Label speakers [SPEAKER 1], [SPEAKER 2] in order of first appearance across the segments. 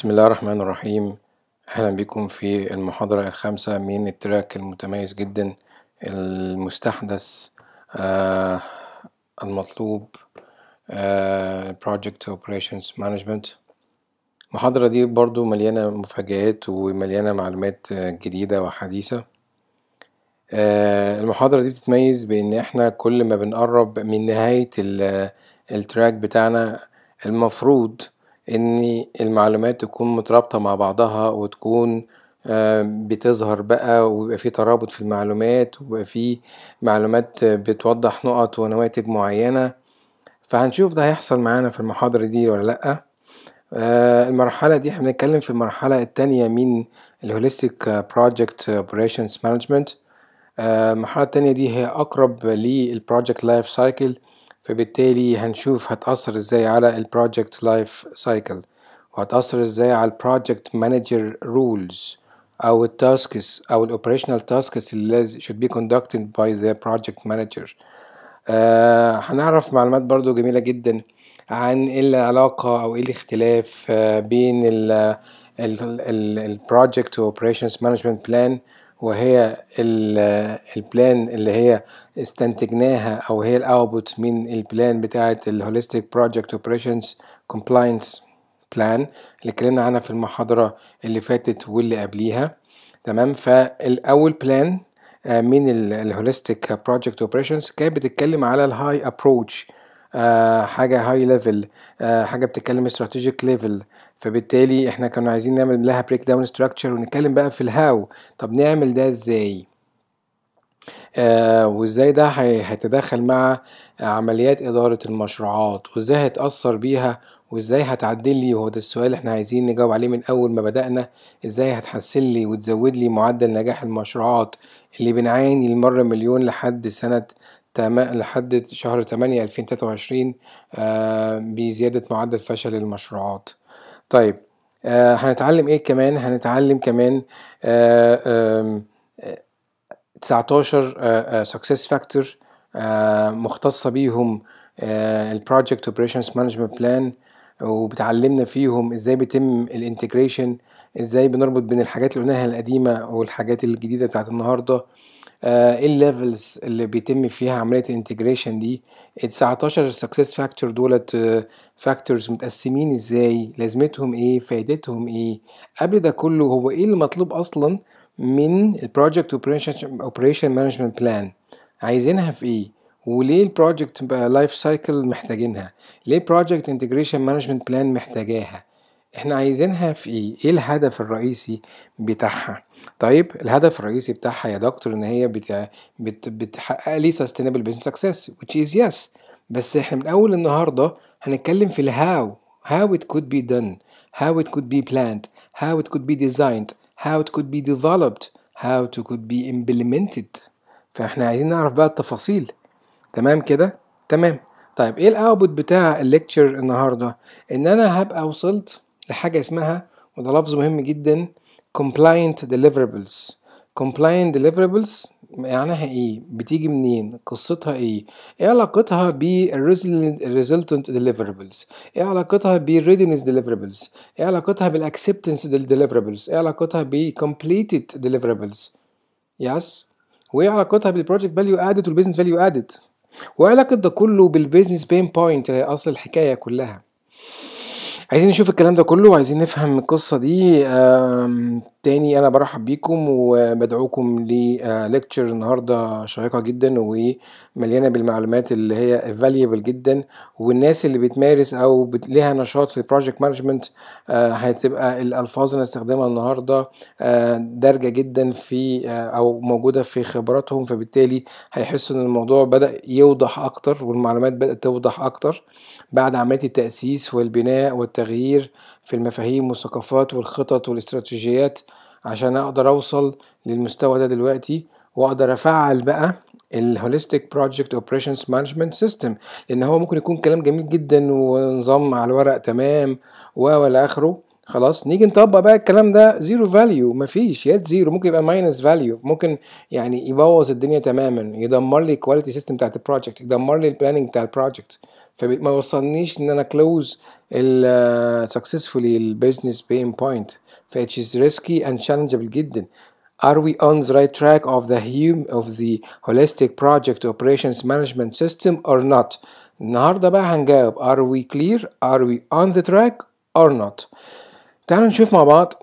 [SPEAKER 1] بسم الله الرحمن الرحيم أهلا بكم في المحاضرة الخامسة من التراك المتميز جدا المستحدث آه المطلوب آه Project Operations Management المحاضرة دي برضو مليانة مفاجآت ومليانة معلومات جديدة وحديثة آه المحاضرة دي بتتميز بإن احنا كل ما بنقرب من نهاية التراك بتاعنا المفروض إن المعلومات تكون مترابطة مع بعضها وتكون آه، بتظهر بقى ويبقى في ترابط في المعلومات ويبقى في معلومات بتوضح نقط ونواتج معينة فهنشوف ده هيحصل معانا في المحاضرة دي ولا لأ آه، المرحلة دي احنا بنتكلم في المرحلة التانية من الهوليستيك بروجكت اوبريشنز مانجمنت المرحلة التانية دي هي أقرب للبروجكت لايف سايكل فبالتالي هنشوف هتأثر ازاي على البروجكت لايف سايكل وهتأثر ازاي على البروجكت مانجر رولز او التاسكس او الاوبريشنال تاسكس اللي should be conducted by the project manager آه هنعرف معلومات برضو جميلة جدا عن ايه العلاقة او ايه الاختلاف آه بين ال operations management plan آه وهي البلان اللي هي استنتجناها او هي الاوتبوت من البلان بتاعه الهوليستيك بروجكت اوبريشنز كومبلاينس بلان اللي اتكلمنا عنها في المحاضره اللي فاتت واللي قبليها تمام فالاول بلان آه، من الهوليستيك بروجكت اوبريشنز كانت بتتكلم على الهاي ابروتش آه، حاجه هاي آه، ليفل حاجه بتتكلم استراتيجيك ليفل فبالتالي احنا كنا عايزين نعمل لها بريك داون ستراكشر ونتكلم بقى في الهاو طب نعمل ده ازاي آه وازاي ده هيتداخل مع عمليات إدارة المشروعات وازاي هيتأثر بيها وازاي هتعدل لي وهو ده السؤال اللي احنا عايزين نجاوب عليه من أول ما بدأنا ازاي هتحسن لي وتزود لي معدل نجاح المشروعات اللي بنعاني المرة مليون لحد سنة تم... لحد شهر 8 2023 آه بزيادة معدل فشل المشروعات طيب آه هنتعلم ايه كمان هنتعلم كمان آه آه 19 سكسس فاكتور مختصه بيهم البروجكت اوبريشنز مانجمنت بلان وبتعلمنا فيهم ازاي بيتم الانتجريشن ازاي بنربط بين الحاجات اللي قلناها القديمه والحاجات الجديده بتاعت النهارده آه، ايه الليفلز اللي بيتم فيها عمليه الانتجريشن دي ال 19 سكسس فاكتور دولت فاكتورز آه، متقسمين ازاي لازمتهم ايه فائدتهم ايه قبل ده كله هو ايه المطلوب اصلا من البروجكت اوبريشن مانجمنت بلان عايزينها في ايه وليه البروجكت لايف سايكل محتاجينها ليه بروجكت انتجريشن مانجمنت بلان محتاجاها احنا عايزينها في ايه ايه الهدف الرئيسي بتاعها طيب الهدف الرئيسي بتاعها يا دكتور ان هي بتع... بت... بتحقق لي سستينابل بزنس سكسس which is yes بس احنا من اول النهارده هنتكلم في الهاو how it could be done how it could be planned how it could be designed how it could be developed how it could be implemented فاحنا عايزين نعرف بقى التفاصيل تمام كده تمام طيب ايه الاوتبوت بتاع الليكتشر النهارده ان انا هبقى وصلت لحاجه اسمها وده لفظ مهم جدا compliant deliverables compliant deliverables معناها ايه بتيجي منين قصتها ايه ايه علاقتها بالresultant deliverables ايه علاقتها بالreadiness deliverables ايه علاقتها acceptance deliverables ايه علاقتها completed deliverables yes وايه علاقتها بالproject value added والbusiness value added وايه علاقة ده كله business pain point اللي هي اصل الحكاية كلها عايزين نشوف الكلام ده كله وعايزين نفهم القصه دي تاني انا برحب بيكم وبدعوكم لليكتشر النهارده شيقه جدا ومليانه بالمعلومات اللي هي فاليبل جدا والناس اللي بتمارس او ليها نشاط في بروجكت مانجمنت آه، هتبقى الالفاظ اللي هنستخدمها النهارده آه، دارجه جدا في آه، او موجوده في خبراتهم فبالتالي هيحسوا ان الموضوع بدا يوضح اكتر والمعلومات بدات توضح اكتر بعد عمليه التاسيس والبناء والتغيير في المفاهيم والثقافات والخطط والاستراتيجيات عشان اقدر اوصل للمستوى ده دلوقتي واقدر افعل بقى الهوليستيك بروجكت اوبريشنز مانجمنت سيستم لان هو ممكن يكون كلام جميل جدا ونظام على الورق تمام و والى اخره خلاص نيجي نطبق بقى الكلام ده زيرو فاليو مفيش يا زيرو ممكن يبقى ماينس فاليو ممكن يعني يبوظ الدنيا تماما يدمر لي الكواليتي سيستم بتاعت البروجكت يدمر لي البلاننج بتاع البروجكت فما يوصلنيش ان انا كلوز سكسسفولي البيزنس بين بوينت ف which is risky and challengeable جدا Are we on the right track of the hum of the holistic project operations management system or not? النهارده بقى هنجاوب Are we clear? Are we on the track or not? تعالوا نشوف مع بعض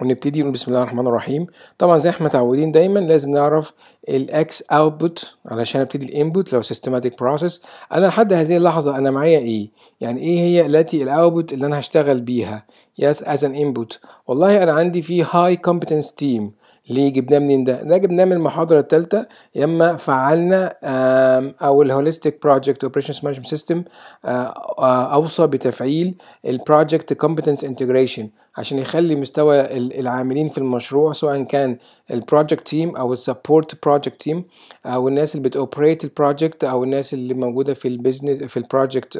[SPEAKER 1] ونبتدي نقول بسم الله الرحمن الرحيم طبعا زي احنا متعودين دايما لازم نعرف الاكس اوتبوت علشان ابتدي الانبوت لو سيستماتيك بروسيس انا لحد هذه اللحظه انا معايا ايه يعني ايه هي التي الاوتبوت اللي انا هشتغل بيها يس از ان انبوت والله انا عندي في هاي كومبتنس تيم ليه جبناه منين ده؟ ده جبناه من المحاضرة التالتة يا اما فعلنا او الهوليستيك بروجكت اوبريشنز مانجمنت سيستم اوصى بتفعيل البروجكت كومبتنس انتجريشن عشان يخلي مستوى العاملين في المشروع سواء كان البروجكت تيم او السبورت بروجكت تيم او الناس اللي بتوبريت البروجكت او الناس اللي موجودة في البيزنس في البروجكت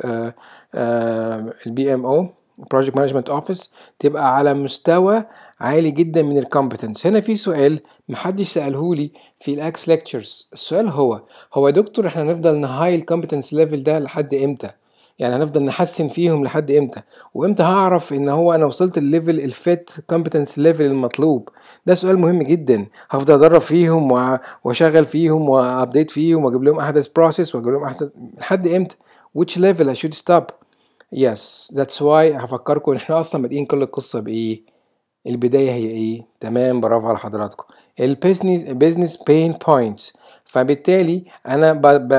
[SPEAKER 1] البي ام او بروجكت مانجمنت اوفيس تبقى على مستوى عالي جدا من الكومبتنس هنا في سؤال محدش سأله لي في الاكس ليكتشرز السؤال هو هو يا دكتور احنا هنفضل نهاي الكومبتنس ليفل ده لحد امتى يعني هنفضل نحسن فيهم لحد امتى وامتى هعرف ان هو انا وصلت الليفل الفيت كومبتنس ليفل المطلوب ده سؤال مهم جدا هفضل ادرب فيهم واشغل فيهم وابديت فيهم واجيب لهم احدث بروسيس واجيب لهم احدث لحد امتى which level I should stop yes that's why هفكركم ان احنا اصلا بادئين كل القصه بايه البدايه هي ايه تمام برافو على حضراتكم البيزنس بيزنس بين بوينتس فبالتالي انا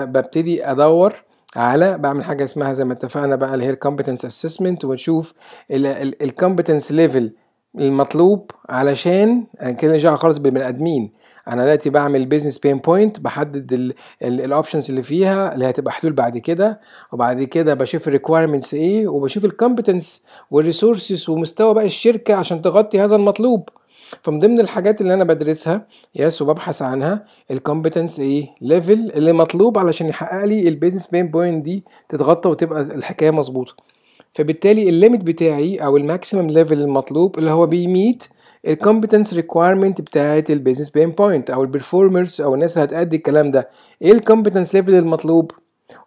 [SPEAKER 1] ببتدي ادور على بعمل حاجه اسمها زي ما اتفقنا بقى اللي هي الكومبتنس اسسمنت ونشوف الكومبتنس ليفل المطلوب علشان كده نرجع خالص بالبني ادمين انا دلوقتي بعمل بيزنس بين بوينت بحدد الاوبشنز اللي فيها اللي هتبقى حلول بعد كده وبعد كده بشوف الريكويرمنتس ايه وبشوف الكومبتنس والريسورسز ومستوى بقى الشركه عشان تغطي هذا المطلوب فمن ضمن الحاجات اللي انا بدرسها يس وببحث عنها الكومبتنس ايه ليفل اللي مطلوب علشان يحقق لي البيزنس بين بوينت دي تتغطى وتبقى الحكايه مظبوطه فبالتالي الليميت بتاعي او الماكسيمم ليفل المطلوب اللي هو بيميت الكومبتنس ريكوايرمنت بتاعت البيزنس بين بوينت او البرفورمرز او الناس اللي هتأدي الكلام ده ايه الكومبتنس ليفل المطلوب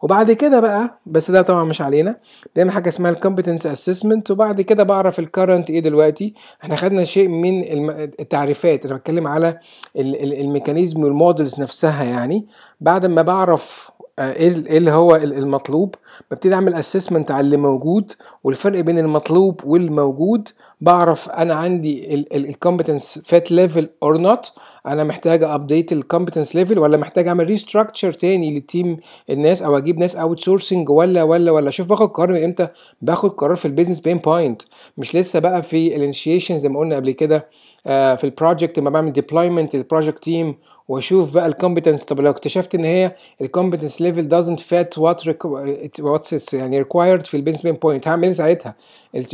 [SPEAKER 1] وبعد كده بقى بس ده طبعا مش علينا دايما حاجه اسمها الكومبتنس اسسمنت وبعد كده بعرف الكرنت ايه دلوقتي احنا خدنا شيء من التعريفات انا بتكلم على الميكانيزم والمودلز نفسها يعني بعد ما بعرف آه، إيه, ايه اللي هو المطلوب ببتدي اعمل اسسمنت على اللي موجود والفرق بين المطلوب والموجود بعرف انا عندي الكومبتنس فات ليفل اور نوت انا محتاج ابديت الكومبتنس ليفل ولا محتاج اعمل ريستراكشر تاني للتيم الناس او اجيب ناس اوت سورسنج ولا ولا ولا شوف باخد قرار من امتى باخد قرار في البيزنس بين بوينت مش لسه بقى في الانشيشن زي ما قلنا قبل كده آه، في البروجكت لما بعمل ديبلويمنت للبروجكت تيم واشوف بقى الكومبتنس طب لو اكتشفت ان هي الكومبتنس ليفل doesn't fit what what's يعني required في البنسمين بوينت هعمل ايه ساعتها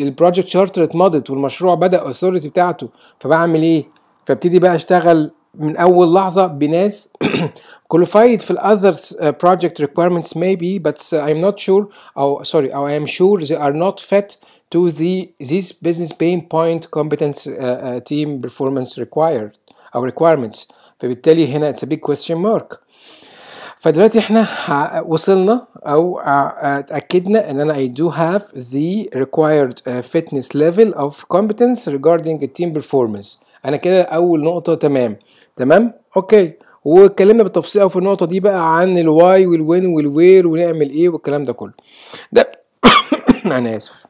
[SPEAKER 1] البروجكت شارتر اتمضت والمشروع بدا الاثوريتي بتاعته فبعمل ايه فابتدي بقى اشتغل من اول لحظه بناس qualified في الاذر project requirements maybe but I'm not sure او sorry او I'm sure they are not fit to the this business pain point competence uh, uh, team performance required او requirements فبالتالي هنا اتس بيج كويستشن مارك فدلوقتي احنا وصلنا او اتاكدنا ان انا اي دو هاف ذا ريكوايرد فيتنس ليفل اوف كومبتنس ريجاردنج التيم بيرفورمانس انا كده اول نقطه تمام تمام اوكي واتكلمنا بالتفصيل في النقطه دي بقى عن الواي والوين والوير ونعمل ايه والكلام ده كله ده انا اسف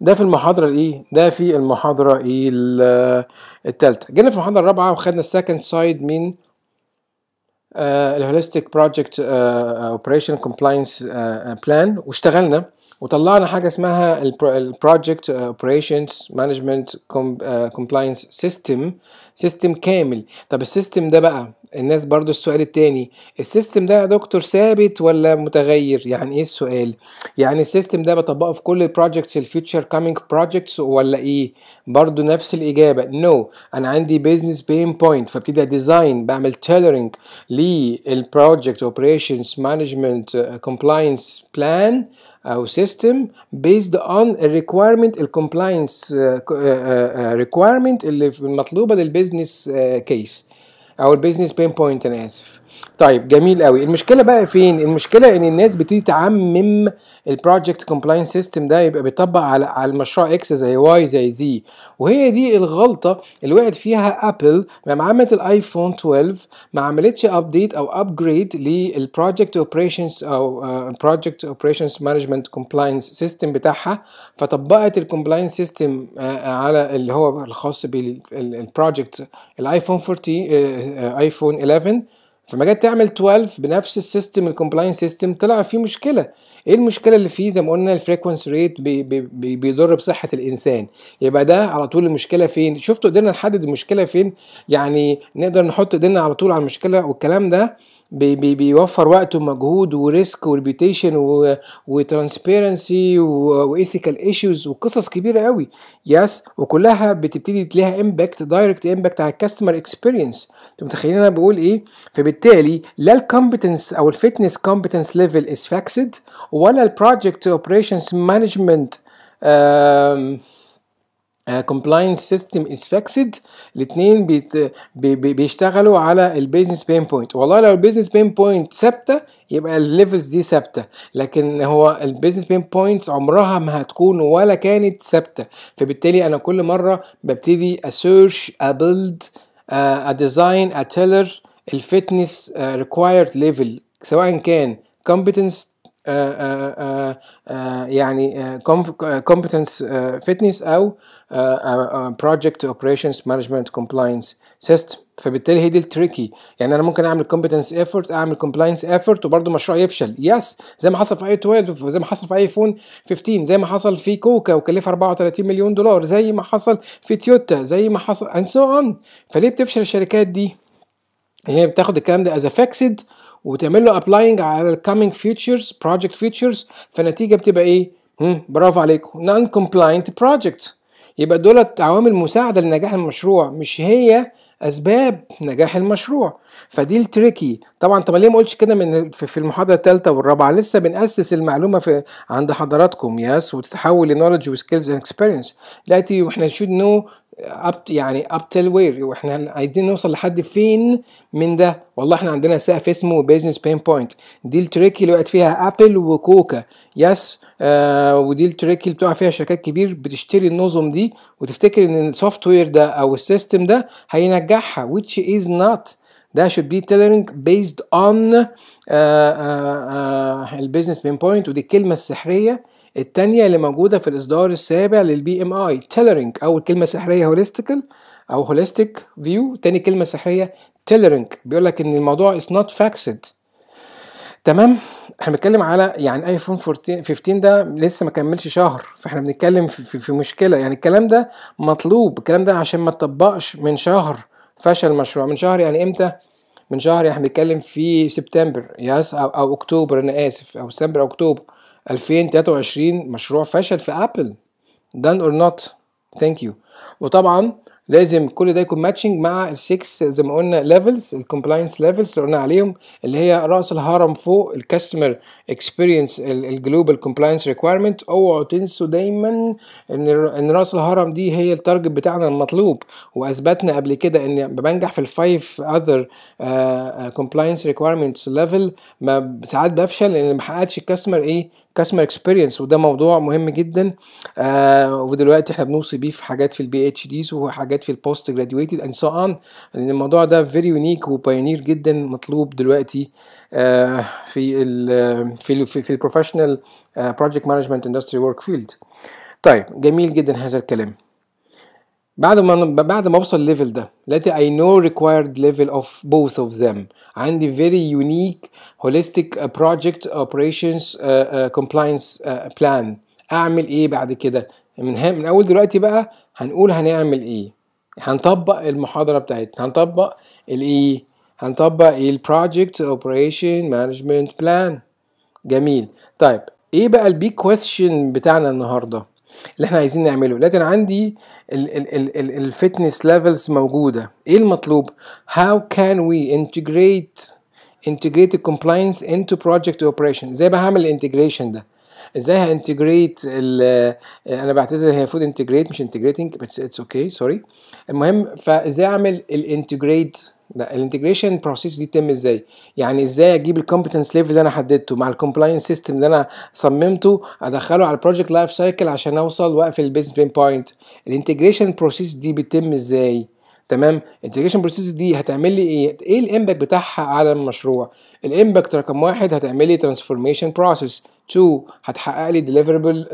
[SPEAKER 1] ده في المحاضرة الايه؟ ده في المحاضرة الثالثة. جينا في المحاضرة الرابعة وخدنا السكند سايد من آه، الهوليستيك بروجكت اوبريشن كومبلاينس بلان واشتغلنا وطلعنا حاجه اسمها البروجكت اوبريشنز مانجمنت كومبلاينس سيستم سيستم كامل طب السيستم ده بقى الناس برضو السؤال التاني السيستم ده يا دكتور ثابت ولا متغير يعني ايه السؤال يعني السيستم ده بطبقه في كل البروجكتس الفيوتشر كامينج بروجكتس ولا ايه برضو نفس الاجابه نو no. انا عندي بيزنس بين بوينت فابتدي ديزاين بعمل تيلرنج لي el project operations management uh, compliance plan our uh, system based on a requirement a compliance uh, requirement اللي مطلوبه للبزنس كيس uh, business البزنس بين بوينت انا اسف طيب جميل قوي المشكله بقى فين المشكله ان الناس بتيجي تعمم البروجكت كومبلاينس سيستم ده يبقى بيطبق على على المشروع اكس زي واي زي زي وهي دي الغلطه اللي وقعت فيها ابل لما عملت الايفون 12 ما عملتش ابديت او ابجريد للبروجكت اوبريشنز او بروجكت اوبريشنز مانجمنت كومبلاينس سيستم بتاعها فطبقت الكومبلاينس آه، سيستم آه، على اللي هو الخاص بالبروجكت الايفون 14 ايفون 11 فما جت تعمل 12 بنفس السيستم الكومبلاين سيستم طلع فيه مشكله ايه المشكله اللي فيه زي ما قلنا الفريكونسي ريت بي بي بيضر بصحه الانسان يبقى ده على طول المشكله فين شفتوا قدرنا نحدد المشكله فين يعني نقدر نحط ايدينا على طول على المشكله والكلام ده بي بي بيوفر وقت ومجهود وريسك وريبيتيشن وترانسبيرنسي وايثيكال ايشوز وقصص كبيره قوي يس وكلها بتبتدي ليها امباكت دايركت امباكت على الكاستمر اكسبيرينس انتوا متخيلين انا بقول ايه فبالتالي لا الكومبتنس او الفيتنس كومبتنس ليفل از فاكسد ولا البروجكت اوبريشنز مانجمنت كومبلاينس سيستم از فاكسد الاثنين بيت بي بيشتغلوا على البيزنس بين بوينت والله لو البيزنس بين بوينت ثابته يبقى الليفلز دي ثابته لكن هو البيزنس بين بوينتس عمرها ما هتكون ولا كانت ثابته فبالتالي انا كل مره ببتدي اسيرش ابيلد اديزاين اتيلر الفتنس ريكوايرد ليفل سواء كان كومبتنس آه، آه، آه، يعني كومبتنس فيتنس او بروجكت اوبريشنز مانجمنت كومبلاينس سيستم فبالتالي هي دي التريكي يعني انا ممكن اعمل كومبتنس ايفورت اعمل كومبلاينس ايفورت وبرده مشروع يفشل يس زي ما حصل في اي 12 زي ما حصل في ايفون 15 زي ما حصل في كوكا وكلفها 34 مليون دولار زي ما حصل في تويوتا زي ما حصل اند سو اون فليه بتفشل الشركات دي هي بتاخد الكلام ده از فاكسد وتعمل له ابلاينج على الكامينج فيتشرز بروجكت فيتشرز فالنتيجه بتبقى ايه؟ برافو عليكم نون كومبلاينت بروجكت يبقى دولت عوامل مساعده لنجاح المشروع مش هي اسباب نجاح المشروع فدي التريكي طبعا طب ليه ما قلتش كده من في المحاضره الثالثه والرابعه لسه بناسس المعلومه في عند حضراتكم يس وتتحول لنولج وسكيلز اند اكسبيرينس دلوقتي واحنا شود نو اب يعني اب تيل وير واحنا عايزين نوصل لحد فين من ده والله احنا عندنا سقف اسمه بيزنس بين بوينت دي التريكي اللي وقت فيها ابل وكوكا يس آه، ودي التريك اللي بتقع فيها شركات كبير بتشتري النظم دي وتفتكر ان السوفت وير ده او السيستم ده هينجحها which is not ده should be tailoring based on البيزنس بين بوينت ودي الكلمه السحريه الثانيه اللي موجودة في الإصدار السابع للبي ام اي tailoring أول كلمة سحرية هوليستيكال أو هوليستيك فيو تاني كلمة سحرية tailoring بيقول لك إن الموضوع is not faxed تمام احنا بنتكلم على يعني ايفون 15 ده لسه ما كملش شهر فاحنا بنتكلم في, في, في مشكله يعني الكلام ده مطلوب الكلام ده عشان ما تطبقش من شهر فشل المشروع من شهر يعني امتى من شهر يعني بنتكلم في سبتمبر يس او, أو اكتوبر انا اسف او سبتمبر او اكتوبر 2023 مشروع فشل في ابل done or not thank you وطبعا لازم كل ده يكون ماتشنج مع ال 6 زي ما قلنا ليفلز الكومبلاينس ليفلز اللي قلنا عليهم اللي هي راس الهرم فوق الكاستمر اكسبيرينس الجلوبال كومبلاينس ريكويرمنت اوعوا تنسوا دايما ان ان راس الهرم دي هي التارجت بتاعنا المطلوب واثبتنا قبل كده ان بنجح في الفايف اذر كومبلاينس ريكويرمنت ليفل ما ساعات بفشل لان ما حققتش الكاستمر ايه كاستمر اكسبيرينس وده موضوع مهم جدا آه ودلوقتي احنا بنوصي بيه في حاجات في البي اتش ديز وحاجات في البوست جراديويتد اند سو اون لان الموضوع ده فيري يونيك وبايونير جدا مطلوب دلوقتي آه في الـ في الـ في البروفيشنال بروجكت مانجمنت اندستري ورك فيلد طيب جميل جدا هذا الكلام بعد ما بعد ما اوصل الليفل ده لقيت اي نو ريكوايرد ليفل اوف بوث اوف ذم عندي فيري يونيك هوليستيك بروجكت اوبريشنز كومبلاينس بلان اعمل ايه بعد كده من من اول دلوقتي بقى هنقول هنعمل ايه هنطبق المحاضره بتاعتنا هنطبق الايه e. هنطبق ايه البروجكت اوبريشن مانجمنت بلان جميل طيب ايه بقى البيج كويشن بتاعنا النهارده اللي احنا عايزين نعمله لكن عندي الفتنس ليفلز موجوده ايه المطلوب هاو كان وي انتجريت انتجريت الكومبلاينس انتو بروجكت اوبريشن ازاي بقى هعمل الانتجريشن ده ازاي هانتجريت آه، انا بعتذر هي فود انتجريت مش انتجريتنج بس اتس اوكي سوري المهم فازاي اعمل الانتجريت لا الانتجريشن بروسيس دي تتم ازاي يعني ازاي اجيب الكومبتنس ليفل اللي انا حددته مع الكومبلاينس سيستم اللي انا صممته ادخله على البروجكت لايف سايكل عشان اوصل واقفل البيزنس بين بوينت الانتجريشن بروسيس دي بتتم ازاي تمام الانتجريشن بروسيس دي هتعمل لي ايه ايه الامباكت بتاعها على المشروع الامباكت رقم واحد هتعمل لي ترانسفورميشن بروسيس 2 هتحقق لي ديليفربل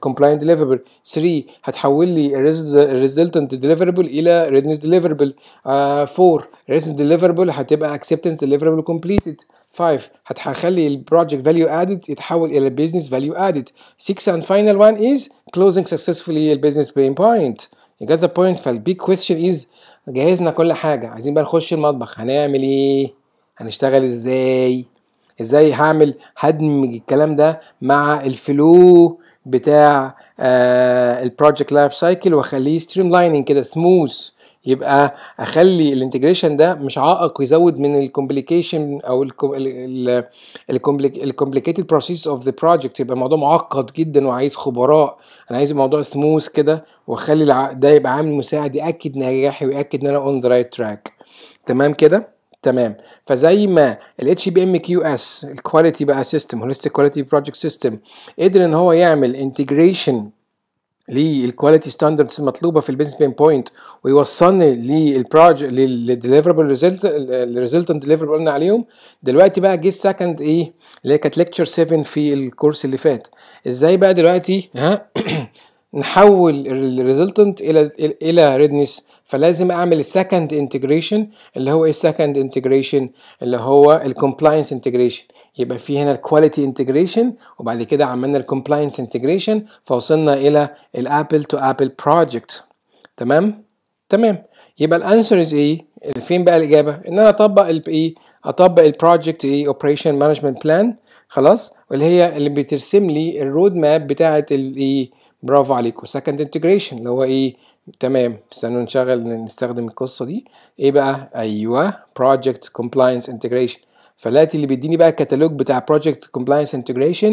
[SPEAKER 1] كومبلاينت ديليفربل 3 هتحول لي الريزلتنت ديليفربل الى ريدنس ديليفربل 4 ريدنس ديليفربل هتبقى اكسبتنس ديليفربل كومبليتد 5 هتخلي البروجكت فاليو ادد يتحول الى بزنس فاليو ادد 6 and final one is closing successfully البيزنس بين بوينت you got the point فالبيج كويستشن از جهزنا كل حاجه عايزين بقى نخش المطبخ هنعمل ايه هنشتغل ازاي ازاي هعمل هدمج الكلام ده مع الفلو بتاع البروجكت لايف سايكل واخليه ستريم لايننج كده سموث يبقى اخلي الانتجريشن ده مش عائق يزود من الكومبليكيشن او الكومبليكيتد بروسيس اوف ذا بروجكت يبقى الموضوع معقد جدا وعايز خبراء انا عايز الموضوع سموث كده واخلي ده يبقى عامل مساعد ياكد نجاحي وياكد ان انا اون ذا رايت تراك تمام كده تمام فزي ما ال HBMQS الكواليتي بقى سيستم هوليستيك كواليتي بروجكت سيستم قدر ان هو يعمل انتجريشن للكواليتي ستاندردز المطلوبه في البيزنس بين بوينت ويوصلني للبروجكت للديليفربل ريزلت الريزلتنت ديليفربل قلنا عليهم دلوقتي بقى جه السكند ايه اللي هي كانت ليكتشر 7 في الكورس اللي فات ازاي بقى دلوقتي ها نحول الريزلتنت الى الى ريدنس فلازم اعمل السكند انتجريشن اللي هو ايه السكند انتجريشن اللي هو الكومبلاينس انتجريشن يبقى في هنا الكواليتي انتجريشن وبعد كده عملنا الكومبلاينس انتجريشن فوصلنا الى الابل تو ابل بروجكت تمام تمام يبقى الانسر از ايه فين بقى الاجابه ان انا اطبق الايه اطبق البروجكت ايه اوبريشن مانجمنت بلان خلاص واللي هي اللي بترسم لي الرود ماب بتاعه الايه برافو عليكم سكند انتجريشن اللي هو ايه تمام استنوا نشغل نستخدم القصه دي ايه بقى ايوه project compliance integration فلاتي اللي بيديني بقى الكتالوج بتاع project compliance integration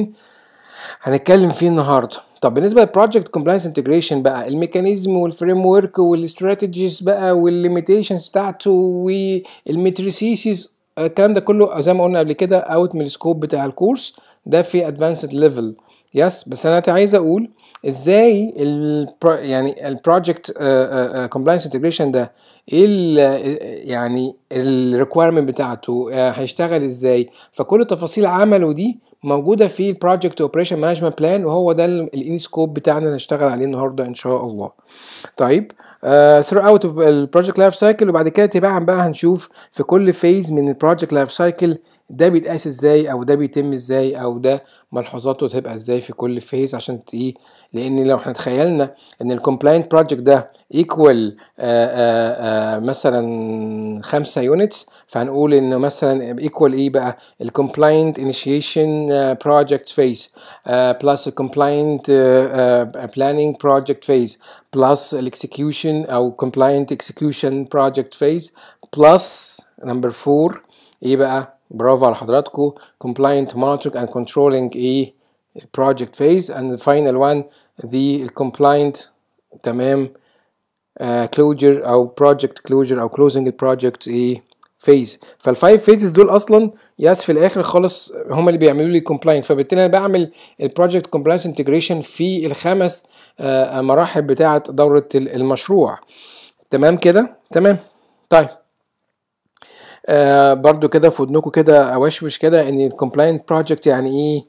[SPEAKER 1] هنتكلم فيه النهارده طب بالنسبه للبروجكت كومبلاينس انتجريشن بقى الميكانيزم والفريم ورك والاستراتيجيز بقى والليميتيشنز بتاعته والمتريسيسز الكلام ده كله زي ما قلنا قبل كده اوت من السكوب بتاع الكورس ده في ادفانسد ليفل يس بس انا عايز اقول ازاي البرو يعني البروجكت كومبلاينس انتجريشن ده ايه يعني الريكويرمنت بتاعته آه، هيشتغل ازاي فكل تفاصيل عمله دي موجوده في البروجكت اوبريشن مانجمنت بلان وهو ده الان سكوب بتاعنا اللي هنشتغل عليه النهارده ان شاء الله طيب ثرو اوت البروجكت لايف سايكل وبعد كده تباعا بقى هنشوف في كل فيز من البروجكت لايف سايكل ده بيتقاس ازاي او ده بيتم ازاي او ده ملحوظاته تبقى ازاي في كل فيز عشان ايه لان لو احنا تخيلنا ان الكومبلاينت بروجكت ده ايكوال آه، آه، آه، مثلا خمسة يونتس فهنقول ان مثلا ايكوال ايه بقى الكومبلاينت انيشيشن بروجكت فيز بلس الكومبلاينت بلاننج بروجكت فيز بلس الاكسكيوشن او كومبلاينت اكسكيوشن بروجكت فيز بلس نمبر 4 ايه بقى برافو على حضراتكم compliant monitoring and controlling a project phase and the final one the compliant تمام uh, closure او project closure او closing the project a phase فالفايف فيزز دول اصلا ياس في الاخر خالص هم اللي بيعملوا لي compliant فبالتالي انا بعمل البروجكت compliance integration في الخمس uh, مراحل بتاعه دوره المشروع تمام كده تمام طيب آه، برضو كده في ودنكم كده اوشوش كده ان الكومبلاينت بروجكت يعني ايه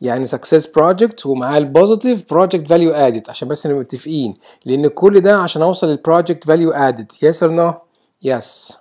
[SPEAKER 1] يعني سكسس بروجكت ومعاه البوزيتيف بروجكت فاليو ادد عشان بس نبقى متفقين لان كل ده عشان اوصل للبروجكت فاليو ادد يس اور نو يس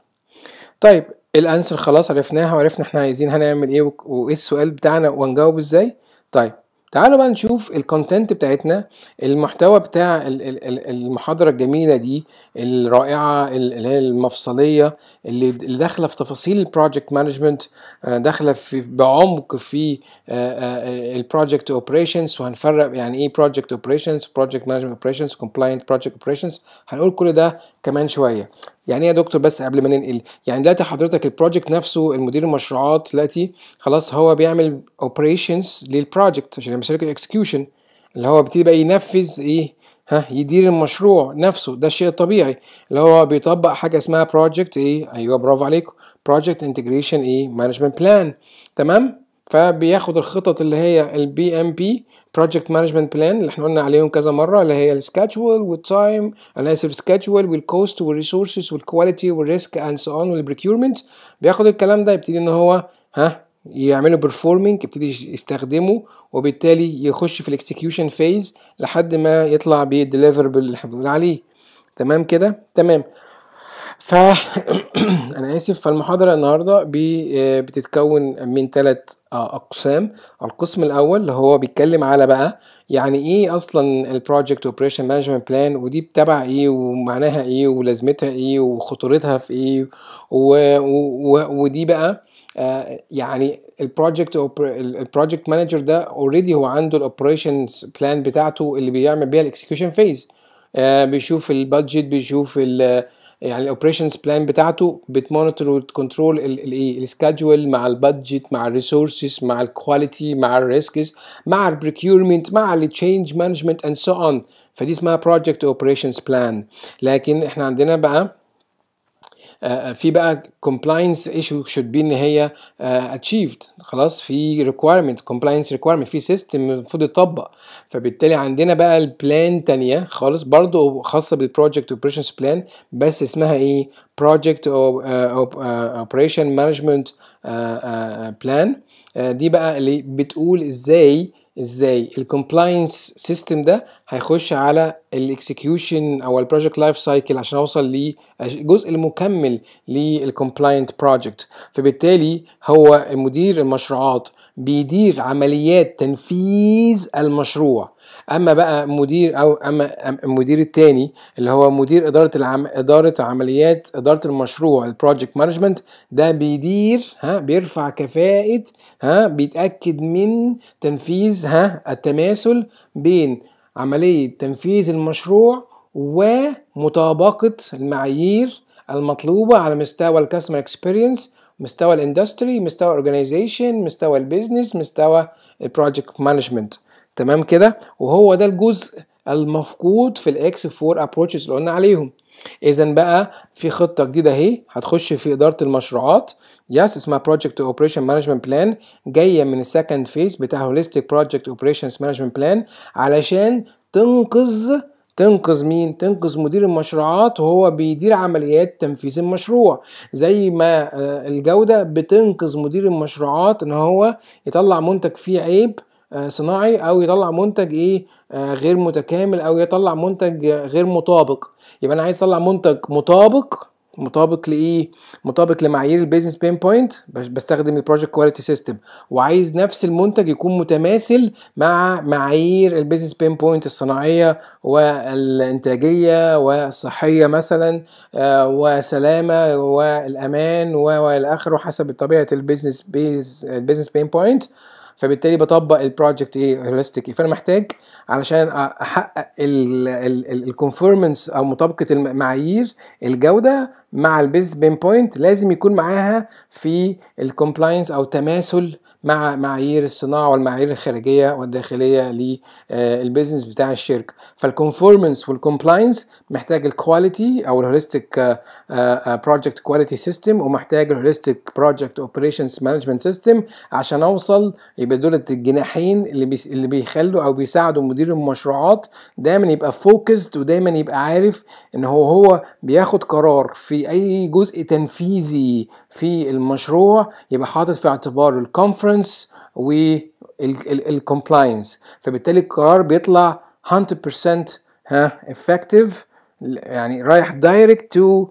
[SPEAKER 1] طيب الانسر خلاص عرفناها وعرفنا احنا عايزين هنعمل ايه وايه السؤال بتاعنا وهنجاوب ازاي طيب تعالوا بقى نشوف الكونتنت بتاعتنا المحتوى بتاع المحاضرة الجميلة دي الرائعة اللي هي المفصلية اللي داخلة في تفاصيل البروجكت آه، مانجمنت داخلة في بعمق في آه، آه، البروجكت اوبريشنز وهنفرق يعني ايه بروجكت اوبريشنز بروجكت مانجمنت اوبريشنز كومبلاينت بروجكت اوبريشنز هنقول كل ده كمان شوية يعني ايه يا دكتور بس قبل ما ننقل يعني دلوقتي حضرتك البروجكت نفسه المدير المشروعات دلوقتي خلاص هو بيعمل اوبريشنز للبروجكت عشان يعمل شركه اكسكيوشن اللي هو بيبتدي بقى ينفذ ايه ها يدير المشروع نفسه ده الشيء الطبيعي اللي هو بيطبق حاجه اسمها بروجكت ايه ايوه برافو عليكم بروجكت انتجريشن ايه مانجمنت بلان تمام فبياخد الخطط اللي هي البي ام بي بروجكت مانجمنت بلان اللي احنا قلنا عليهم كذا مره اللي هي السكادجول والتايم انا اسف سكادجول والكوست والريسورسز والكواليتي والريسك اند سو اون والبريكيورمنت بياخد الكلام ده يبتدي ان هو ها يعمله بيرفورمينج يبتدي يستخدمه وبالتالي يخش في الاكسكيوشن فيز لحد ما يطلع بالديليفربل اللي احنا بنقول عليه تمام كده تمام ف انا اسف فالمحاضره النهارده آه، بتتكون من ثلاث آه، اقسام القسم الاول اللي هو بيتكلم على بقى يعني ايه اصلا البروجكت اوبريشن مانجمنت بلان ودي بتبع ايه ومعناها ايه ولازمتها ايه وخطورتها في ايه و... و... ودي بقى آه، يعني البروجكت البروجكت مانجر ده اوريدي هو عنده الاوبريشنز بلان بتاعته اللي بيعمل بيها الاكسكيوشن فيز بيشوف البادجت بيشوف ال يعني الاوبريشنز بلان بتاعته بتمونيتور وتكنترول الايه السكادجول مع البادجت مع الريسورسز مع الكواليتي مع الريسكس مع البريكيورمنت مع التشينج مانجمنت اند سو اون فدي اسمها بروجكت اوبريشنز بلان لكن احنا عندنا بقى آه، آه، في بقى كومبلاينس ايشو شود بي ان هي اتشيفد آه، خلاص في ريكويرمنت كومبلاينس ريكويرمنت في سيستم المفروض يتطبق فبالتالي عندنا بقى البلان تانية خالص برضو خاصة بالبروجكت اوبريشنز بلان بس اسمها ايه بروجكت اوبريشن مانجمنت بلان دي بقى اللي بتقول ازاي ازاي الكومبلاينس سيستم ده هيخش على الاكسكيوشن او البروجكت لايف سايكل عشان اوصل للجزء المكمل للكومبلاينت بروجكت فبالتالي هو مدير المشروعات بيدير عمليات تنفيذ المشروع اما بقى مدير او اما المدير الثاني اللي هو مدير اداره العم... اداره عمليات اداره المشروع البروجكت مانجمنت ده بيدير ها بيرفع كفاءه ها بيتاكد من تنفيذ ها التماثل بين عمليه تنفيذ المشروع ومطابقه المعايير المطلوبه على مستوى الكاستمر اكسبيرينس مستوى الاندستري مستوى اورجانيزيشن مستوى البيزنس مستوى البروجكت مانجمنت تمام كده وهو ده الجزء المفقود في الاكس 4 ابروتشز اللي قلنا عليهم اذا بقى في خطه جديده اهي هتخش في اداره المشروعات يس اسمها بروجكت اوبريشن مانجمنت بلان جايه من السكند فيز بتاع هوليستيك بروجكت اوبريشنز مانجمنت بلان علشان تنقذ تنقذ مين؟ تنقذ مدير المشروعات وهو بيدير عمليات تنفيذ المشروع زي ما آه، الجودة بتنقذ مدير المشروعات ان هو يطلع منتج فيه عيب آه، صناعي او يطلع منتج ايه آه، غير متكامل او يطلع منتج غير مطابق يبقى انا عايز اطلع منتج مطابق مطابق لايه مطابق لمعايير البيزنس بين بوينت بستخدم البروجكت كواليتي سيستم وعايز نفس المنتج يكون متماثل مع معايير البيزنس بين بوينت الصناعيه والانتاجيه والصحيه مثلا آه، وسلامه والامان والى اخره حسب طبيعه البيزنس بيز البيزنس بين بوينت فبالتالي بطبق البروجكت ايه هوليستيك فانا محتاج علشان احقق الكونفورمنس او مطابقه المعايير الجوده مع البيز بين بوينت لازم يكون معاها في الكومبلاينس او تماثل مع معايير الصناعه والمعايير الخارجيه والداخليه للبيزنس آه، بتاع الشركه فالكونفورمنس والكومبلاينس محتاج الكواليتي او الهوليستيك بروجكت كواليتي سيستم ومحتاج الهوليستيك بروجكت اوبريشنز مانجمنت سيستم عشان اوصل يبقى دول الجناحين اللي اللي بيخلوا او بيساعدوا مدير المشروعات دايما يبقى فوكست ودايما يبقى عارف ان هو هو بياخد قرار في اي جزء تنفيذي في المشروع يبقى حاطط في اعتباره الكونفرنس الكونفرنس والكومبلاينس فبالتالي القرار بيطلع 100% ها افكتيف يعني رايح دايركت تو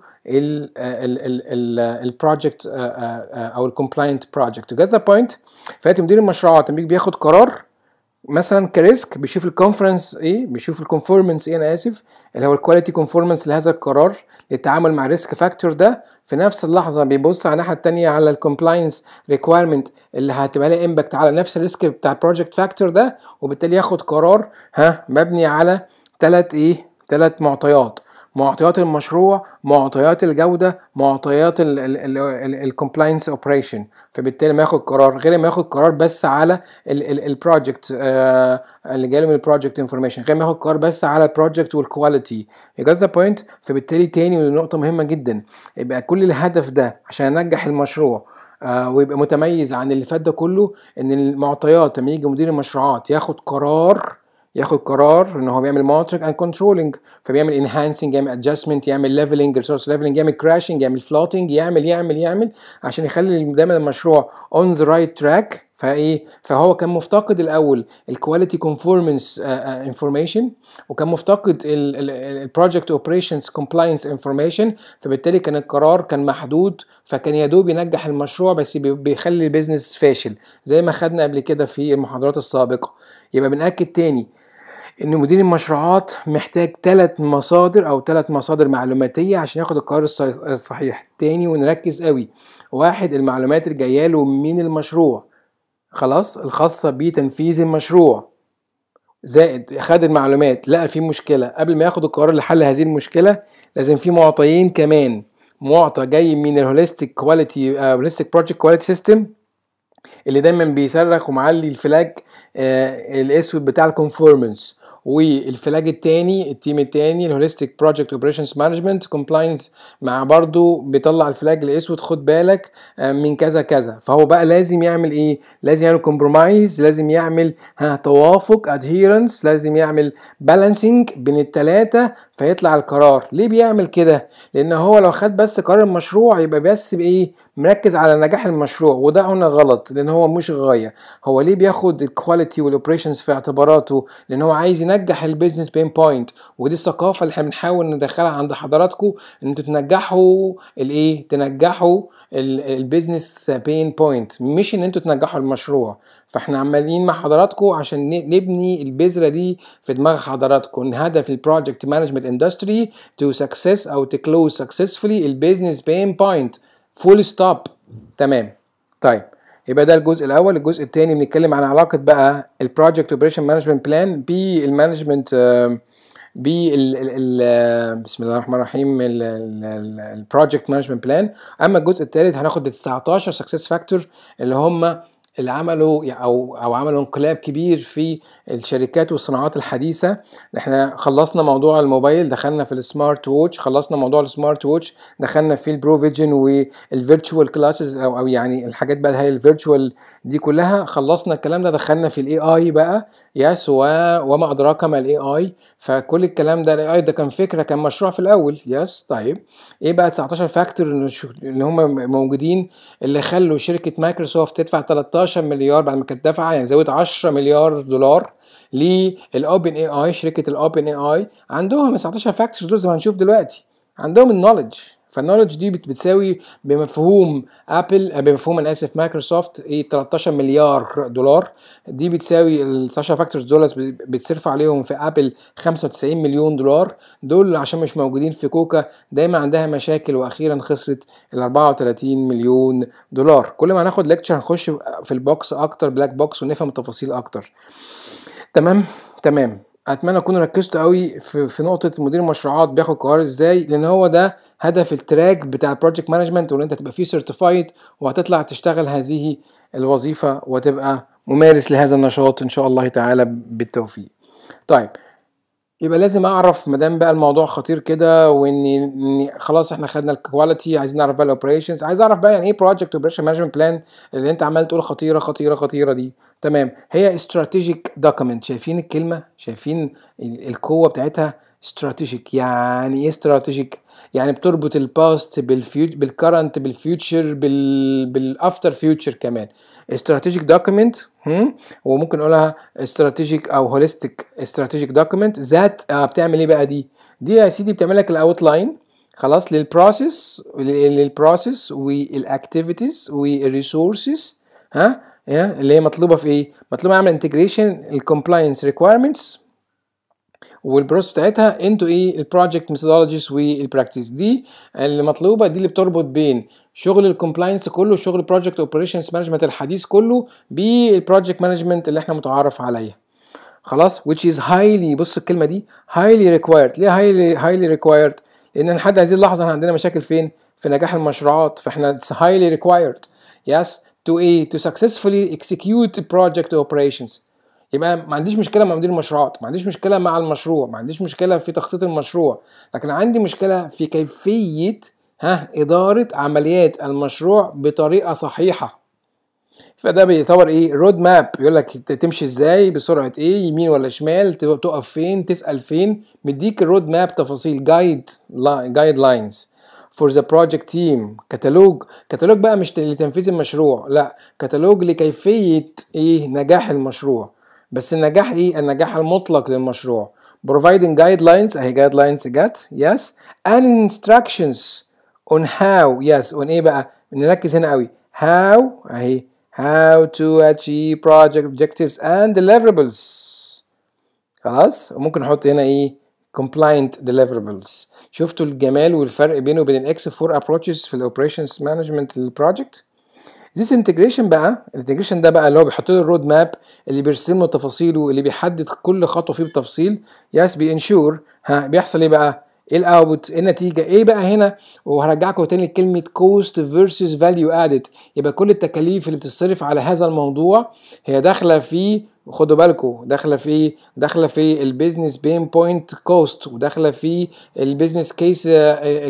[SPEAKER 1] البروجكت او الكومبلاينت بروجكت تو جيت ذا بوينت فاتي مدير المشروعات بياخد قرار مثلا كريسك بيشوف الكونفرنس ايه بيشوف الكونفورمنس ايه انا اسف اللي هو الكواليتي كونفورمنس لهذا القرار للتعامل مع الريسك فاكتور ده في نفس اللحظه بيبص على الناحيه الثانيه على الكومبلاينس ريكوايرمنت اللي هتبقى لها امباكت على نفس الريسك بتاع البروجكت فاكتور ده وبالتالي ياخد قرار ها مبني على ثلاث ايه ثلاث معطيات معطيات المشروع معطيات الجوده معطيات الكومبلاينس اوبريشن فبالتالي ما ياخد قرار غير ما ياخد قرار بس على البروجكت آه، اللي جاي من البروجكت انفورميشن غير ما ياخد قرار بس على البروجكت والكواليتي ذا بوينت فبالتالي تاني ونقطه مهمه جدا يبقى كل الهدف ده عشان انجح المشروع آه، ويبقى متميز عن اللي فات ده كله ان المعطيات لما يجي مدير المشروعات ياخد قرار ياخد قرار ان هو بيعمل مونترنج اند كنترولنج فبيعمل انهانسنج يعمل ادجستمنت يعمل ليفلنج ريسورس ليفلنج يعمل كراشنج يعمل فلوتنج يعمل يعمل يعمل عشان يخلي دايما المشروع اون ذا رايت تراك فايه فهو كان مفتقد الاول الكواليتي كونفورمنس انفورميشن وكان مفتقد البروجكت اوبريشنز كومبلاينس انفورميشن فبالتالي كان القرار كان محدود فكان يا دوب ينجح المشروع بس بيخلي البيزنس فاشل زي ما خدنا قبل كده في المحاضرات السابقه يبقى بناكد تاني ان مدير المشروعات محتاج ثلاث مصادر او ثلاث مصادر معلوماتيه عشان ياخد القرار الصحيح تاني ونركز قوي واحد المعلومات اللي جايه له من المشروع خلاص الخاصه بتنفيذ المشروع زائد خد المعلومات لقى في مشكله قبل ما ياخد القرار لحل هذه المشكله لازم في معطيين كمان معطى جاي من الهوليستيك كواليتي هوليستيك بروجكت كواليتي سيستم اللي دايما بيصرخ ومعلي الفلاج آه الاسود بتاع الكونفورمنس والفلاج التاني التيم التاني الهوليستيك بروجكت اوبريشنز مانجمنت كومبلاينس مع برضو بيطلع الفلاج الاسود خد بالك آه، من كذا كذا فهو بقى لازم يعمل ايه لازم يعمل كومبرومايز لازم يعمل ها توافق ادهيرنس لازم يعمل بالانسنج بين التلاتة فيطلع القرار ليه بيعمل كده لان هو لو خد بس قرار المشروع يبقى بس بايه مركز على نجاح المشروع وده هنا غلط لان هو مش غايه هو ليه بياخد الكواليتي والاوبريشنز في اعتباراته لان هو عايز ينجح البيزنس بين بوينت ودي الثقافه اللي احنا بنحاول ندخلها عند حضراتكم ان انتوا تنجحوا الايه تنجحوا البيزنس بين بوينت مش ان انتوا تنجحوا المشروع فاحنا عمالين مع حضراتكم عشان نبني البذره دي في دماغ حضراتكم ان هدف البروجكت مانجمنت اندستري تو سكسس او تو كلوز سكسسفولي البيزنس بين بوينت فول ستوب تمام طيب يبقى ده الجزء الاول الجزء الثاني بنتكلم عن علاقه بقى البروجكت اوبريشن مانجمنت بلان بالمانجمنت ب بسم الله الرحمن الرحيم البروجكت مانجمنت بلان اما الجزء الثالث هناخد ال 19 سكسس فاكتور اللي هم اللي عملوا او او عملوا انقلاب كبير في الشركات والصناعات الحديثه احنا خلصنا موضوع الموبايل دخلنا في السمارت ووتش خلصنا موضوع السمارت ووتش دخلنا في البروفيجن والفيرتشوال كلاسز او او يعني الحاجات بقى هي الفيرتشوال دي كلها خلصنا الكلام ده دخلنا في الاي اي بقى يس وما ادراك ما الاي اي فكل الكلام ده الاي اي ده كان فكره كان مشروع في الاول يس طيب ايه بقى 19 فاكتور اللي هم موجودين اللي خلوا شركه مايكروسوفت تدفع 13 15 مليار بعد ما كانت دافعه يعني زودت 10 مليار دولار للاوبن اي اي شركه الاوبن اي اي عندهم 19 فاكتورز دول زي ما هنشوف دلوقتي عندهم النولج فالنولج دي بتساوي بمفهوم ابل آه، بمفهوم انا اسف مايكروسوفت ايه 13 مليار دولار دي بتساوي ال فاكتورز دولارز بتصرف عليهم في ابل 95 مليون دولار دول عشان مش موجودين في كوكا دايما عندها مشاكل واخيرا خسرت ال 34 مليون دولار كل ما هناخد ليكتشر هنخش في البوكس اكتر بلاك بوكس ونفهم التفاصيل اكتر تمام تمام اتمنى اكون ركزت قوي في, في نقطه مدير المشروعات بياخد قرار ازاي لان هو ده هدف التراك بتاع البروجكت مانجمنت وان انت تبقى فيه سيرتيفايد وهتطلع تشتغل هذه الوظيفه وتبقى ممارس لهذا النشاط ان شاء الله تعالى بالتوفيق طيب يبقى لازم اعرف ما دام بقى الموضوع خطير كده وان خلاص احنا خدنا الكواليتي عايزين نعرف بقى الاوبريشنز عايز اعرف بقى يعني ايه بروجكت اوبريشن مانجمنت بلان اللي انت عمال تقول خطيره خطيره خطيره دي تمام هي استراتيجيك دوكيمنت شايفين الكلمه شايفين القوه بتاعتها استراتيجيك يعني ايه استراتيجيك يعني بتربط الباست بالفيوت بالكرنت بالفيوتشر بال بالافتر فيوتشر كمان استراتيجيك دوكيمنت وممكن نقولها استراتيجيك او هوليستيك استراتيجيك دوكيمنت ذات آه، بتعمل ايه بقى دي دي يا سيدي بتعمل لك الاوت لاين خلاص للبروسيس للبروسيس والاكتيفيتيز والريسورسز ها اللي هي مطلوبه في ايه مطلوبه اعمل انتجريشن الكومبلاينس ريكويرمنتس والبروس بتاعتها انتو ايه البروجكت ميثودولوجيز والبراكتس دي اللي مطلوبه دي اللي بتربط بين شغل الكومبلاينس كله شغل بروجكت اوبريشنز مانجمنت الحديث كله بالبروجكت مانجمنت اللي احنا متعارف عليها خلاص which is highly بص الكلمه دي highly required ليه highly highly required لان لحد هذه اللحظه احنا عندنا مشاكل فين في نجاح المشروعات فاحنا it's highly required yes to a to successfully execute project operations يبقى ما عنديش مشكله مع مدير المشروعات ما عنديش مشكله مع المشروع ما عنديش مشكله في تخطيط المشروع لكن عندي مشكله في كيفيه ها إدارة عمليات المشروع بطريقة صحيحة فده بيعتبر ايه رود ماب يقول لك تمشي ازاي بسرعه ايه يمين ولا شمال تقف فين تسال فين مديك الرود ماب تفاصيل جايد جايد لاينز فور ذا بروجكت تيم كتالوج كتالوج بقى مش لتنفيذ المشروع لا كتالوج لكيفيه ايه نجاح المشروع بس النجاح ايه النجاح المطلق للمشروع providing guidelines اهي guidelines جت yes and instructions on how yes on ايه بقى نركز هنا قوي how اهي how to achieve project objectives and deliverables خلاص وممكن نحط هنا ايه compliant deliverables شفتوا الجمال والفرق بينه وبين الاكس 4 approaches في الاوبريشنز مانجمنت للبروجكت this انتجريشن بقى الانتجريشن ده بقى اللي هو بيحط له الرود ماب اللي بيرسم له تفاصيله اللي بيحدد كل خطوه فيه بتفصيل يس بينشور ها بيحصل ايه بقى ايه الاوتبوت ايه النتيجه ايه بقى هنا وهرجعكم تاني لكلمه كوست فيرسز فاليو ادد يبقى كل التكاليف اللي بتصرف على هذا الموضوع هي داخله في خدوا بالكم داخله في داخله في البيزنس بين بوينت كوست وداخله في البيزنس كيس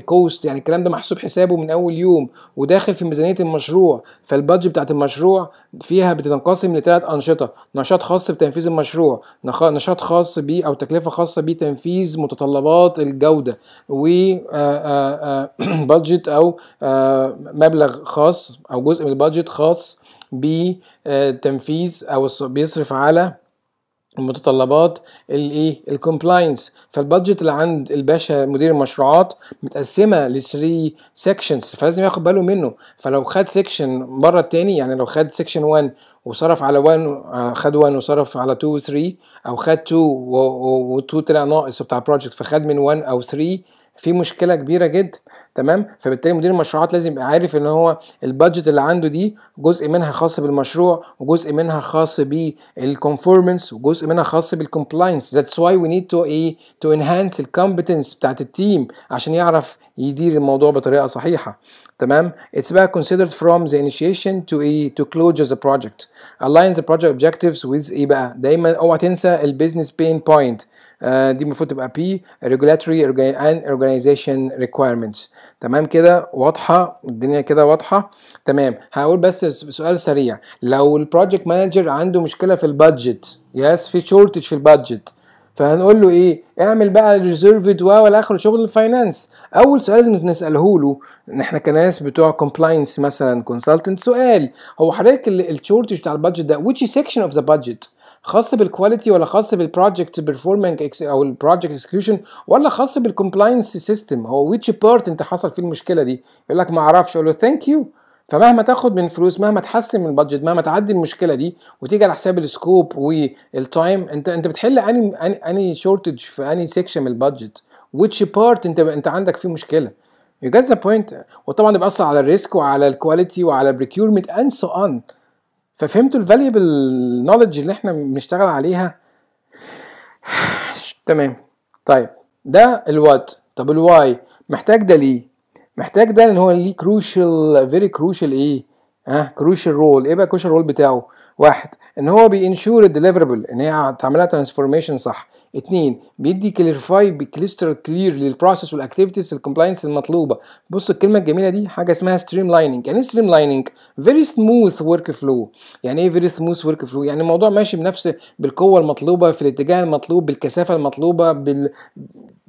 [SPEAKER 1] كوست يعني الكلام ده محسوب حسابه من اول يوم وداخل في ميزانيه المشروع فالبادج بتاعت المشروع فيها بتنقسم لثلاث انشطه نشاط خاص بتنفيذ المشروع نشاط خاص بيه او تكلفه خاصه بتنفيذ متطلبات الجوده و آه، آه، آه، او مبلغ خاص او جزء من البادجت خاص بتنفيذ آه، او بيصرف على متطلبات الايه الكومبلاينس فالبادجت اللي عند الباشا مدير المشروعات متقسمه ل 3 سيكشنز فلازم ياخد باله منه فلو خد سيكشن بره الثاني يعني لو خد سيكشن 1 وصرف على 1 آه، خد 1 وصرف على 2 و 3 او خد 2 و 2 طلع ناقص بتاع بروجكت فخد من 1 او 3 في مشكله كبيره جدا تمام فبالتالي مدير المشروعات لازم يبقى عارف ان هو البادجت اللي عنده دي جزء منها خاص بالمشروع وجزء منها خاص بالكونفورمنس وجزء منها خاص بالكومبلاينس ذاتس واي وي نيد تو ايه تو انهانس الكومبتنس بتاعت التيم عشان يعرف يدير الموضوع بطريقه صحيحه تمام اتس بقى considered فروم ذا initiation تو ايه تو closure ذا بروجكت الاين ذا بروجكت اوبجكتيفز ويز ايه بقى دايما اوعى تنسى البيزنس بين بوينت آه، دي المفروض تبقى بي regulatory اند اورجانيزيشن ريكويرمنتس تمام كده واضحه الدنيا كده واضحه تمام هقول بس سؤال سريع لو البروجكت مانجر عنده مشكله في البادجت يس في شورتج في البادجت فهنقول له ايه اعمل بقى ريزيرفد و الى شغل الفاينانس اول سؤال لازم نساله له ان احنا كناس بتوع كومبلاينس مثلا كونسلتنت سؤال هو حضرتك الشورتج بتاع البادجت ده ويتش سيكشن اوف ذا بادجت خاص بالكواليتي ولا خاص بالبروجكت بيرفورمنج او البروجكت اكسكيوشن ولا خاص بالكومبلاينس سيستم هو ويتش بارت انت حصل فيه المشكله دي يقول لك ما اعرفش اقول له ثانك يو فمهما تاخد من فلوس مهما تحسن من البادجت مهما تعدي المشكله دي وتيجي على حساب السكوب والتايم انت انت بتحل اني اني شورتج في اني سيكشن من البادجت ويتش بارت انت انت عندك فيه مشكله يو ذا بوينت وطبعا ده بيأثر على الريسك وعلى الكواليتي وعلى البريكيورمنت اند سو اون ففهمتوا الفاليبل نولج اللي احنا بنشتغل عليها تمام طيب ده الوات طب الواي محتاج ده ليه محتاج ده ان هو ليه كروشال فيري كروشال ايه ها كروشال رول ايه بقى كروشال رول بتاعه واحد ان هو بينشور الديليفربل ان هي تعملها ترانسفورميشن صح اتنين بيدي كليرفاي بكليستر كلير للبروسيس والاكتيفيتيز الكومبلاينس المطلوبه بص الكلمه الجميله دي حاجه اسمها ستريم لايننج يعني ايه ستريم لايننج فيري سموث ورك فلو يعني ايه فيري سموث ورك فلو يعني الموضوع ماشي بنفس بالقوه المطلوبه في الاتجاه المطلوب بالكثافه المطلوبه بال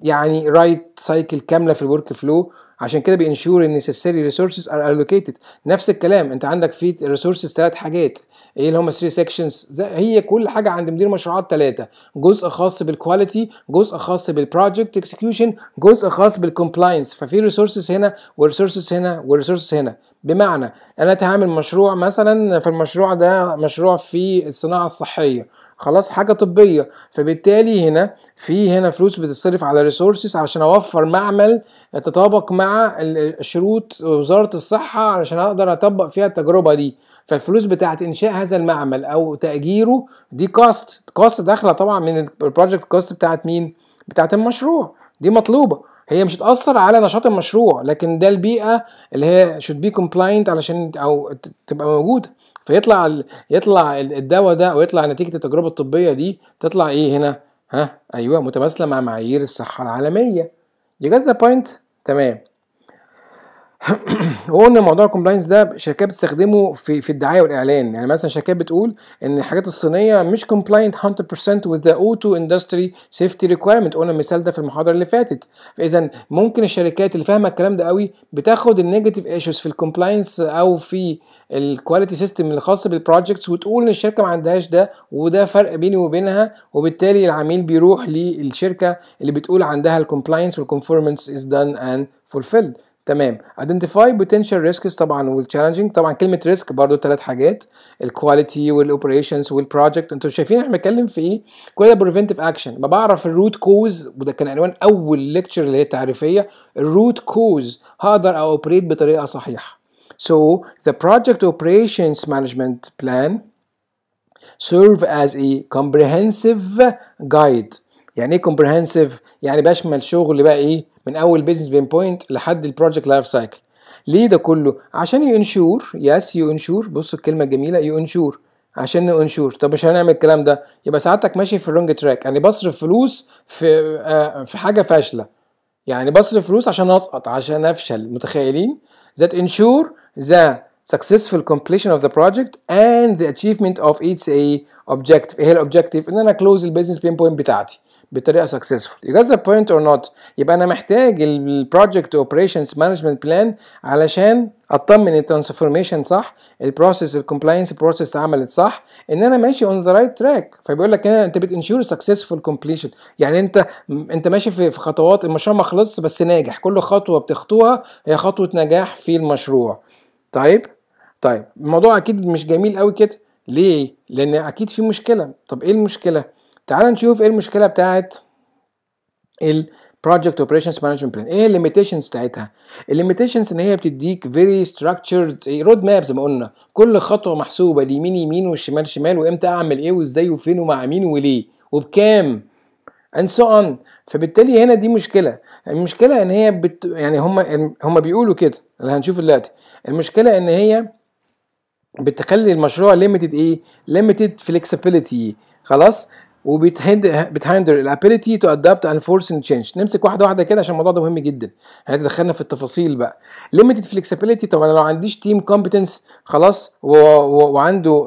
[SPEAKER 1] يعني رايت سايكل كامله في الورك فلو عشان كده بينشور ان necessary resources are allocated نفس الكلام انت عندك في resources ثلاث حاجات ايه اللي هم 3 سيكشنز هي كل حاجه عند مدير مشروعات ثلاثه جزء خاص بالكواليتي جزء خاص بالبروجكت اكسكيوشن جزء خاص بالكومبلاينس ففي ريسورسز هنا وريسورسز هنا وريسورسز هنا بمعنى انا هعمل مشروع مثلا فالمشروع ده مشروع في الصناعه الصحيه خلاص حاجه طبيه فبالتالي هنا في هنا فلوس بتتصرف على ريسورسز علشان اوفر معمل يتطابق مع شروط وزاره الصحه علشان اقدر اطبق فيها التجربه دي فالفلوس بتاعت انشاء هذا المعمل او تاجيره دي كاست كاست داخله طبعا من البروجكت كاست بتاعت مين بتاعت المشروع دي مطلوبه هي مش هتأثر على نشاط المشروع لكن ده البيئة اللي هي should be compliant علشان أو تبقى موجودة فيطلع ال... يطلع الدواء ده أو يطلع نتيجة التجربة الطبية دي تطلع إيه هنا؟ ها أيوه متماثلة مع معايير الصحة العالمية. You got the point؟ تمام. وقلنا موضوع الكومبلاينس ده شركات بتستخدمه في في الدعايه والاعلان يعني مثلا شركات بتقول ان الحاجات الصينيه مش كومبلاينت 100% وذ اوتو اندستري سيفتي ريكويرمنت قلنا المثال ده في المحاضره اللي فاتت فاذا ممكن الشركات اللي فاهمه الكلام ده قوي بتاخد النيجاتيف ايشوز في الكومبلاينس او في الكواليتي سيستم الخاص بالبروجكتس وتقول ان الشركه ما عندهاش ده وده فرق بيني وبينها وبالتالي العميل بيروح للشركه اللي بتقول عندها الكومبلاينس والكونفورمنس از دان اند فولفيلد تمام identify potential risks طبعا والchallenging طبعا كلمه risk برضو ثلاث حاجات الكواليتي والاوبريشنز project انتوا شايفين احنا بنتكلم في ايه كل ده بريفنتيف اكشن ما بعرف الروت كوز وده كان عنوان اول lecture اللي هي التعريفيه الروت كوز هقدر اوبريت بطريقه صحيحه So the project operations management plan serve as a comprehensive guide يعني ايه comprehensive يعني بشمل شغل بقى ايه من اول بيزنس بين بوينت لحد البروجكت لايف سايكل ليه ده كله عشان يو انشور يس يو انشور بصوا الكلمه الجميله يو انشور عشان انشور طب مش هنعمل الكلام ده يبقى ساعتك ماشي في الرونج تراك يعني بصرف فلوس في آه، في حاجه فاشله يعني بصرف فلوس عشان اسقط عشان افشل متخيلين ذات انشور ذا successful completion of the project and the achievement of its a آه، objective ايه الاوبجيكتيف ان انا close البيزنس بين بوينت بتاعتي بطريقه سكسسفول يو ذا بوينت اور نوت يبقى انا محتاج البروجكت اوبريشنز مانجمنت بلان علشان اطمن الترانسفورميشن صح البروسيس الكومبلاينس بروسيس اتعملت صح ان انا ماشي اون ذا رايت تراك فبيقول لك هنا انت بتنشور سكسسفول كومبليشن يعني انت انت ماشي في خطوات المشروع ما خلصش بس ناجح كل خطوه بتخطوها هي خطوه نجاح في المشروع طيب طيب الموضوع اكيد مش جميل قوي كده ليه لان اكيد في مشكله طب ايه المشكله تعال نشوف ايه المشكله بتاعت البروجكت اوبريشنز مانجمنت بلان ايه الليميتيشنز بتاعتها الليميتيشنز ان هي بتديك فيري ستراكتشرد رود ماب زي ما قلنا كل خطوه محسوبه اليمين يمين والشمال شمال وامتى اعمل ايه وازاي وفين ومع مين وليه وبكام and so on فبالتالي هنا دي مشكله المشكله ان هي بت... يعني هم هم بيقولوا كده اللي هنشوفه دلوقتي المشكله ان هي بتخلي المشروع ليميتد ايه ليميتد فليكسيبيليتي خلاص وبتهندر الابيليتي تو ادابت اند فورس تشينج نمسك واحده واحده كده عشان الموضوع ده مهم جدا احنا دخلنا في التفاصيل بقى ليميتد فليكسبيليتي طب انا لو عنديش تيم كومبتنس خلاص وعنده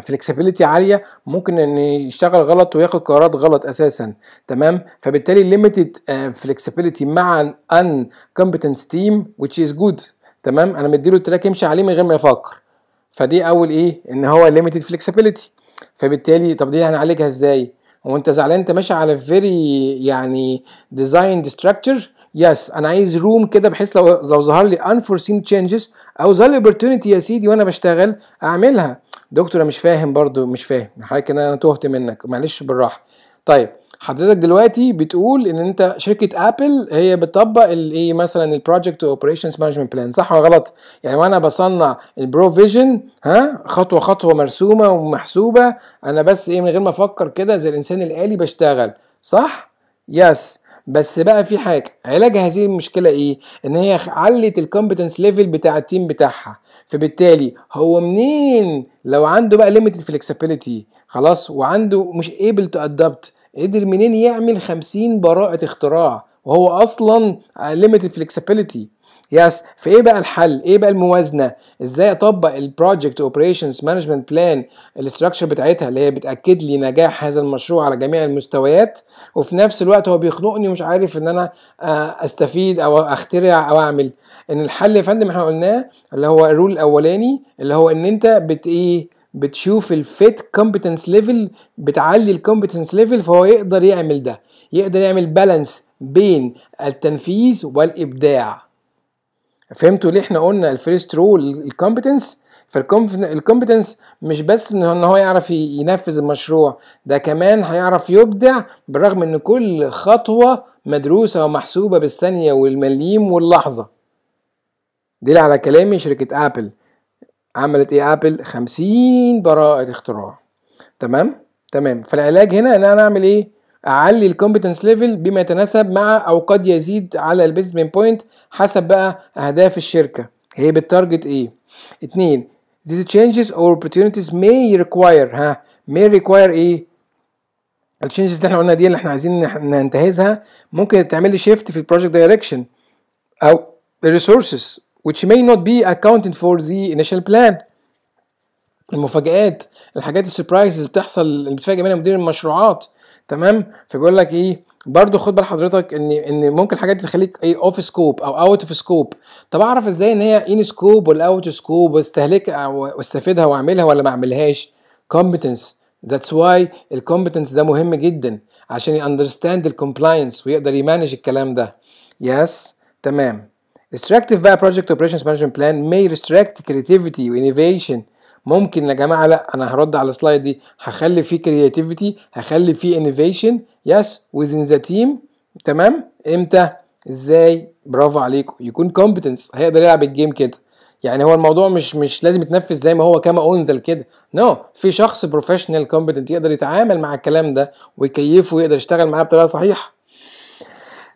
[SPEAKER 1] فليكسبيليتي آه، آه، آه، عاليه ممكن ان يشتغل غلط وياخد قرارات غلط اساسا تمام فبالتالي ليميتد فليكسبيليتي مع ان كومبتنس تيم which is good تمام انا مديله التراك يمشي عليه من غير ما يفكر فدي اول ايه ان هو ليميتد فليكسبيليتي فبالتالي طب دي هنعالجها ازاي وانت زعلان انت ماشي على فيري يعني ديزاين ستراكشر يس انا عايز روم كده بحيث لو لو ظهر لي انفورسين تشينجز او ظهر لي اوبورتونيتي يا سيدي وانا بشتغل اعملها دكتور انا مش فاهم برضو مش فاهم حضرتك انا تهت منك معلش بالراحه طيب حضرتك دلوقتي بتقول ان انت شركه ابل هي بتطبق الايه مثلا البروجكت اوبريشنز مانجمنت بلان صح ولا غلط؟ يعني وانا بصنع البرو فيجن ها خطوه خطوه مرسومه ومحسوبه انا بس ايه من غير ما افكر كده زي الانسان الالي بشتغل صح؟ يس بس بقى في حاجه علاج هذه المشكله ايه؟ ان هي علت الكومبتنس ليفل بتاع التيم بتاعها فبالتالي هو منين لو عنده بقى ليميتد فلكسبيليتي خلاص وعنده مش ايبل تو ادابت قدر منين يعمل 50 براءة اختراع وهو اصلا ليميتد فليكسبيليتي يس فايه بقى الحل ايه بقى الموازنه ازاي اطبق البروجكت اوبريشنز مانجمنت بلان الاستراكشر بتاعتها اللي هي بتاكد لي نجاح هذا المشروع على جميع المستويات وفي نفس الوقت هو بيخنقني ومش عارف ان انا آه، استفيد او اخترع او اعمل ان الحل يا فندم احنا قلناه اللي هو الرول الاولاني اللي هو ان انت بت ايه بتشوف الفيت كومبتنس ليفل بتعلي الكومبتنس ليفل فهو يقدر يعمل ده يقدر يعمل بالانس بين التنفيذ والابداع فهمتوا ليه احنا قلنا الفيرست رول الكومبتنس فالكومبتنس مش بس ان هو يعرف ينفذ المشروع ده كمان هيعرف يبدع بالرغم ان كل خطوه مدروسه ومحسوبه بالثانيه والمليم واللحظه دي على كلامي شركه ابل عملت ايه ابل 50 براءة اختراع تمام تمام فالعلاج هنا ان انا اعمل ايه اعلي الكومبتنس ليفل بما يتناسب مع او قد يزيد على البيزنس بوينت حسب بقى اهداف الشركه هي بالتارجت ايه اتنين these changes or opportunities may require ها may require ايه التشينجز اللي احنا قلنا دي اللي احنا عايزين ننتهزها ممكن تعمل لي شيفت في البروجكت دايركشن او الريسورسز which may not be accounted for the initial plan المفاجآت الحاجات السربرايز اللي بتحصل اللي بتفاجئ منها مدير المشروعات تمام فبيقول لك ايه برضه خد بال حضرتك ان ان ممكن الحاجات تخليك ايه اوف سكوب او اوت اوف سكوب طب اعرف ازاي ان هي ان سكوب ولا اوت سكوب واستهلكها واستفيدها واعملها ولا ما اعملهاش كومبتنس ذاتس واي الكومبتنس ده مهم جدا عشان ياندرستاند الكومبلاينس ويقدر يمانج الكلام ده يس yes. تمام restrictive بقى project operations management plan may restrict creativity innovation ممكن يا جماعه لا انا هرد على السلايد دي هخلي فيه creativity هخلي فيه innovation يس within ذا تيم تمام امتى ازاي برافو عليكم يكون كومبتنس هيقدر يلعب الجيم كده يعني هو الموضوع مش مش لازم يتنفذ زي ما هو كما انزل كده نو no. في شخص بروفيشنال كومبتنت يقدر يتعامل مع الكلام ده ويكيفه ويقدر يشتغل معاه بطريقه صحيحه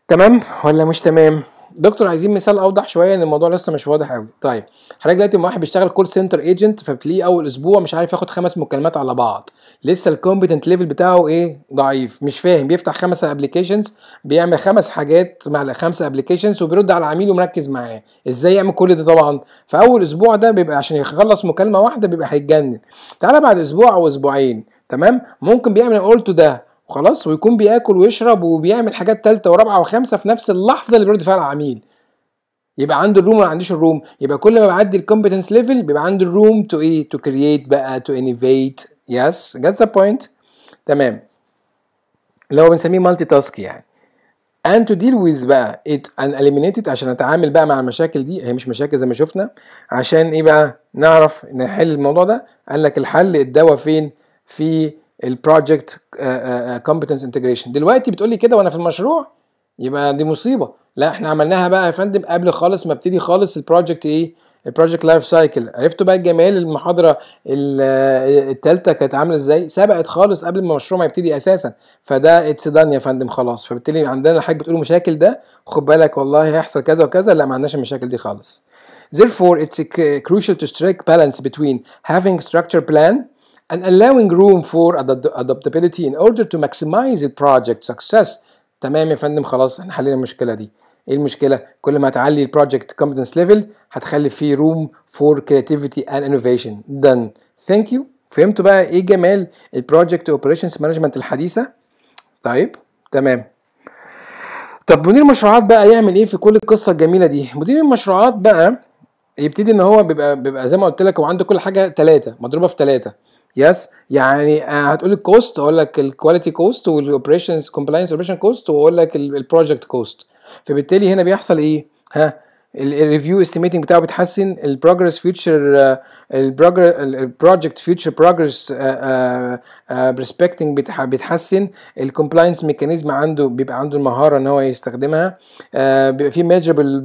[SPEAKER 1] تمام ولا مش تمام دكتور عايزين مثال اوضح شويه ان الموضوع لسه مش واضح قوي طيب حضرتك دلوقتي واحد بيشتغل كول سنتر ايجنت فبتلاقيه اول اسبوع مش عارف ياخد خمس مكالمات على بعض لسه الكومبتنت ليفل بتاعه ايه ضعيف مش فاهم بيفتح خمسه ابلكيشنز بيعمل خمس حاجات مع خمسه ابلكيشنز وبيرد على العميل ومركز معاه ازاي يعمل كل ده طبعا فاول اسبوع ده بيبقى عشان يخلص مكالمه واحده بيبقى هيتجنن تعالى بعد اسبوع او اسبوعين تمام ممكن بيعمل قلته ده وخلاص ويكون بياكل ويشرب وبيعمل حاجات ثالثه ورابعه وخامسه في نفس اللحظه اللي بيرد فيها العميل يبقى عنده الروم ولا عنديش الروم يبقى كل ما بعدي الكومبتنس ليفل بيبقى عنده الروم تو ايه تو كرييت بقى تو انيفيت يس جت ذا بوينت تمام اللي هو بنسميه مالتي تاسك يعني and to deal with بقى it and eliminate it عشان اتعامل بقى مع المشاكل دي هي مش مشاكل زي ما شفنا عشان ايه بقى نعرف نحل الموضوع ده قال لك الحل الدواء فين في البروجكت كومبتنس انتجريشن دلوقتي بتقول لي كده وانا في المشروع يبقى دي مصيبه لا احنا عملناها بقى يا فندم قبل خالص ما ابتدي خالص البروجكت ايه البروجكت لايف سايكل عرفتوا بقى الجمال المحاضره الثالثه آه، كانت عامله ازاي سبقت خالص قبل ما المشروع ما يبتدي اساسا فده اتس يا فندم خلاص فبالتالي عندنا الحاج بتقول مشاكل ده خد بالك والله هيحصل كذا وكذا لا ما عندناش المشاكل دي خالص therefore it's crucial to strike balance between having structure plan and allowing room for adaptability in order to maximize the project success تمام يا فندم خلاص احنا حلينا المشكله دي ايه المشكله كل ما هتعلي البروجكت كومبتنس ليفل هتخلي فيه روم فور كرياتيفيتي اند انوفيشن دن ثانك يو فهمتوا بقى ايه جمال البروجكت اوبريشنز مانجمنت الحديثه طيب تمام طب مدير المشروعات بقى يعمل ايه في كل القصه الجميله دي مدير المشروعات بقى يبتدي ان هو بيبقى بيبقى زي ما قلت لك هو عنده كل حاجه ثلاثه مضروبه في ثلاثه يس يعني آه، هتقول لك كوست اقول لك الكواليتي كوست والاوبريشنز كومبلاينس اوبريشن كوست واقول لك البروجكت كوست فبالتالي هنا بيحصل ايه ها الريفيو استيميتنج بتاعه بيتحسن البروجرس فيوتشر البروجكت فيوتشر بروجرس برسبكتنج بيتحسن الكومبلاينس ميكانيزم عنده بيبقى عنده المهاره ان هو يستخدمها آه، بيبقى في ميجربل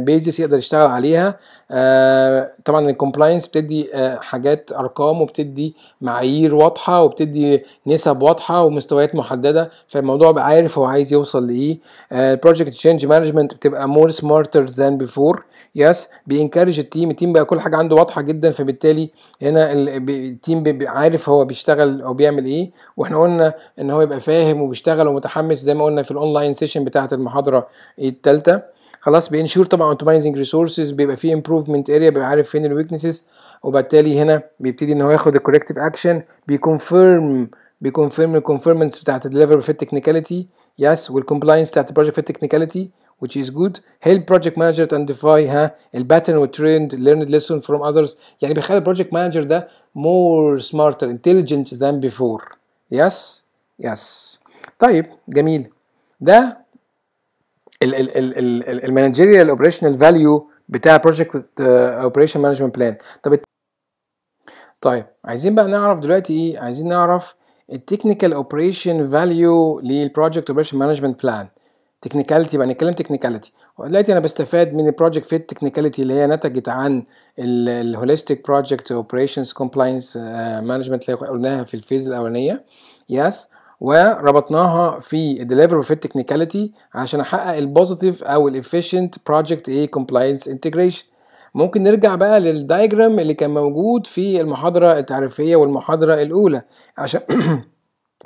[SPEAKER 1] بيزس آه، يقدر يشتغل عليها آه، طبعا الكومبلاينس بتدي آه، حاجات ارقام وبتدي معايير واضحه وبتدي نسب واضحه ومستويات محدده فالموضوع بقى عارف هو عايز يوصل لايه البروجكت تشينج مانجمنت بتبقى مور سمارتر ذان بيفور يس بينكرج التيم التيم بقى كل حاجه عنده واضحه جدا فبالتالي هنا التيم عارف هو بيشتغل او بيعمل ايه واحنا قلنا ان هو يبقى فاهم وبيشتغل ومتحمس زي ما قلنا في الاونلاين سيشن بتاعه المحاضره الثالثه خلاص بينشور طبعا اوبتمايزنج ريسورسز بيبقى فيه امبروفمنت اريا بيبقى عارف فين الويكنسز وبالتالي هنا بيبتدي ان هو ياخد الكوركتيف اكشن بيكونفيرم بيكونفيرم الكونفيرمنس بتاعت الديليفر في التكنيكاليتي يس والكومبلاينس بتاعت البروجكت في التكنيكاليتي which is good help project manager to identify ها الباترن والترند learned lesson from others يعني بيخلي البروجكت مانجر ده more smarter intelligent than before yes yes طيب جميل ده المانجيريال اوبريشنال فاليو بتاع بروجكت اوبريشن مانجمنت بلان طب طيب عايزين بقى نعرف دلوقتي ايه عايزين نعرف التكنيكال اوبريشن فاليو للبروجكت اوبريشن مانجمنت بلان تكنيكاليتي بقى نتكلم تكنيكاليتي دلوقتي انا بستفاد من البروجكت فيت تكنيكاليتي اللي هي نتجت عن الهوليستيك بروجكت اوبريشنز كومبلاينس مانجمنت اللي قلناها في الفيز الاولانيه يس وربطناها في الديليفربل في التكنيكاليتي عشان احقق البوزيتيف او الافيشنت بروجكت ايه كومبلاينس انتجريشن ممكن نرجع بقى للدايجرام اللي كان موجود في المحاضره التعريفيه والمحاضره الاولى عشان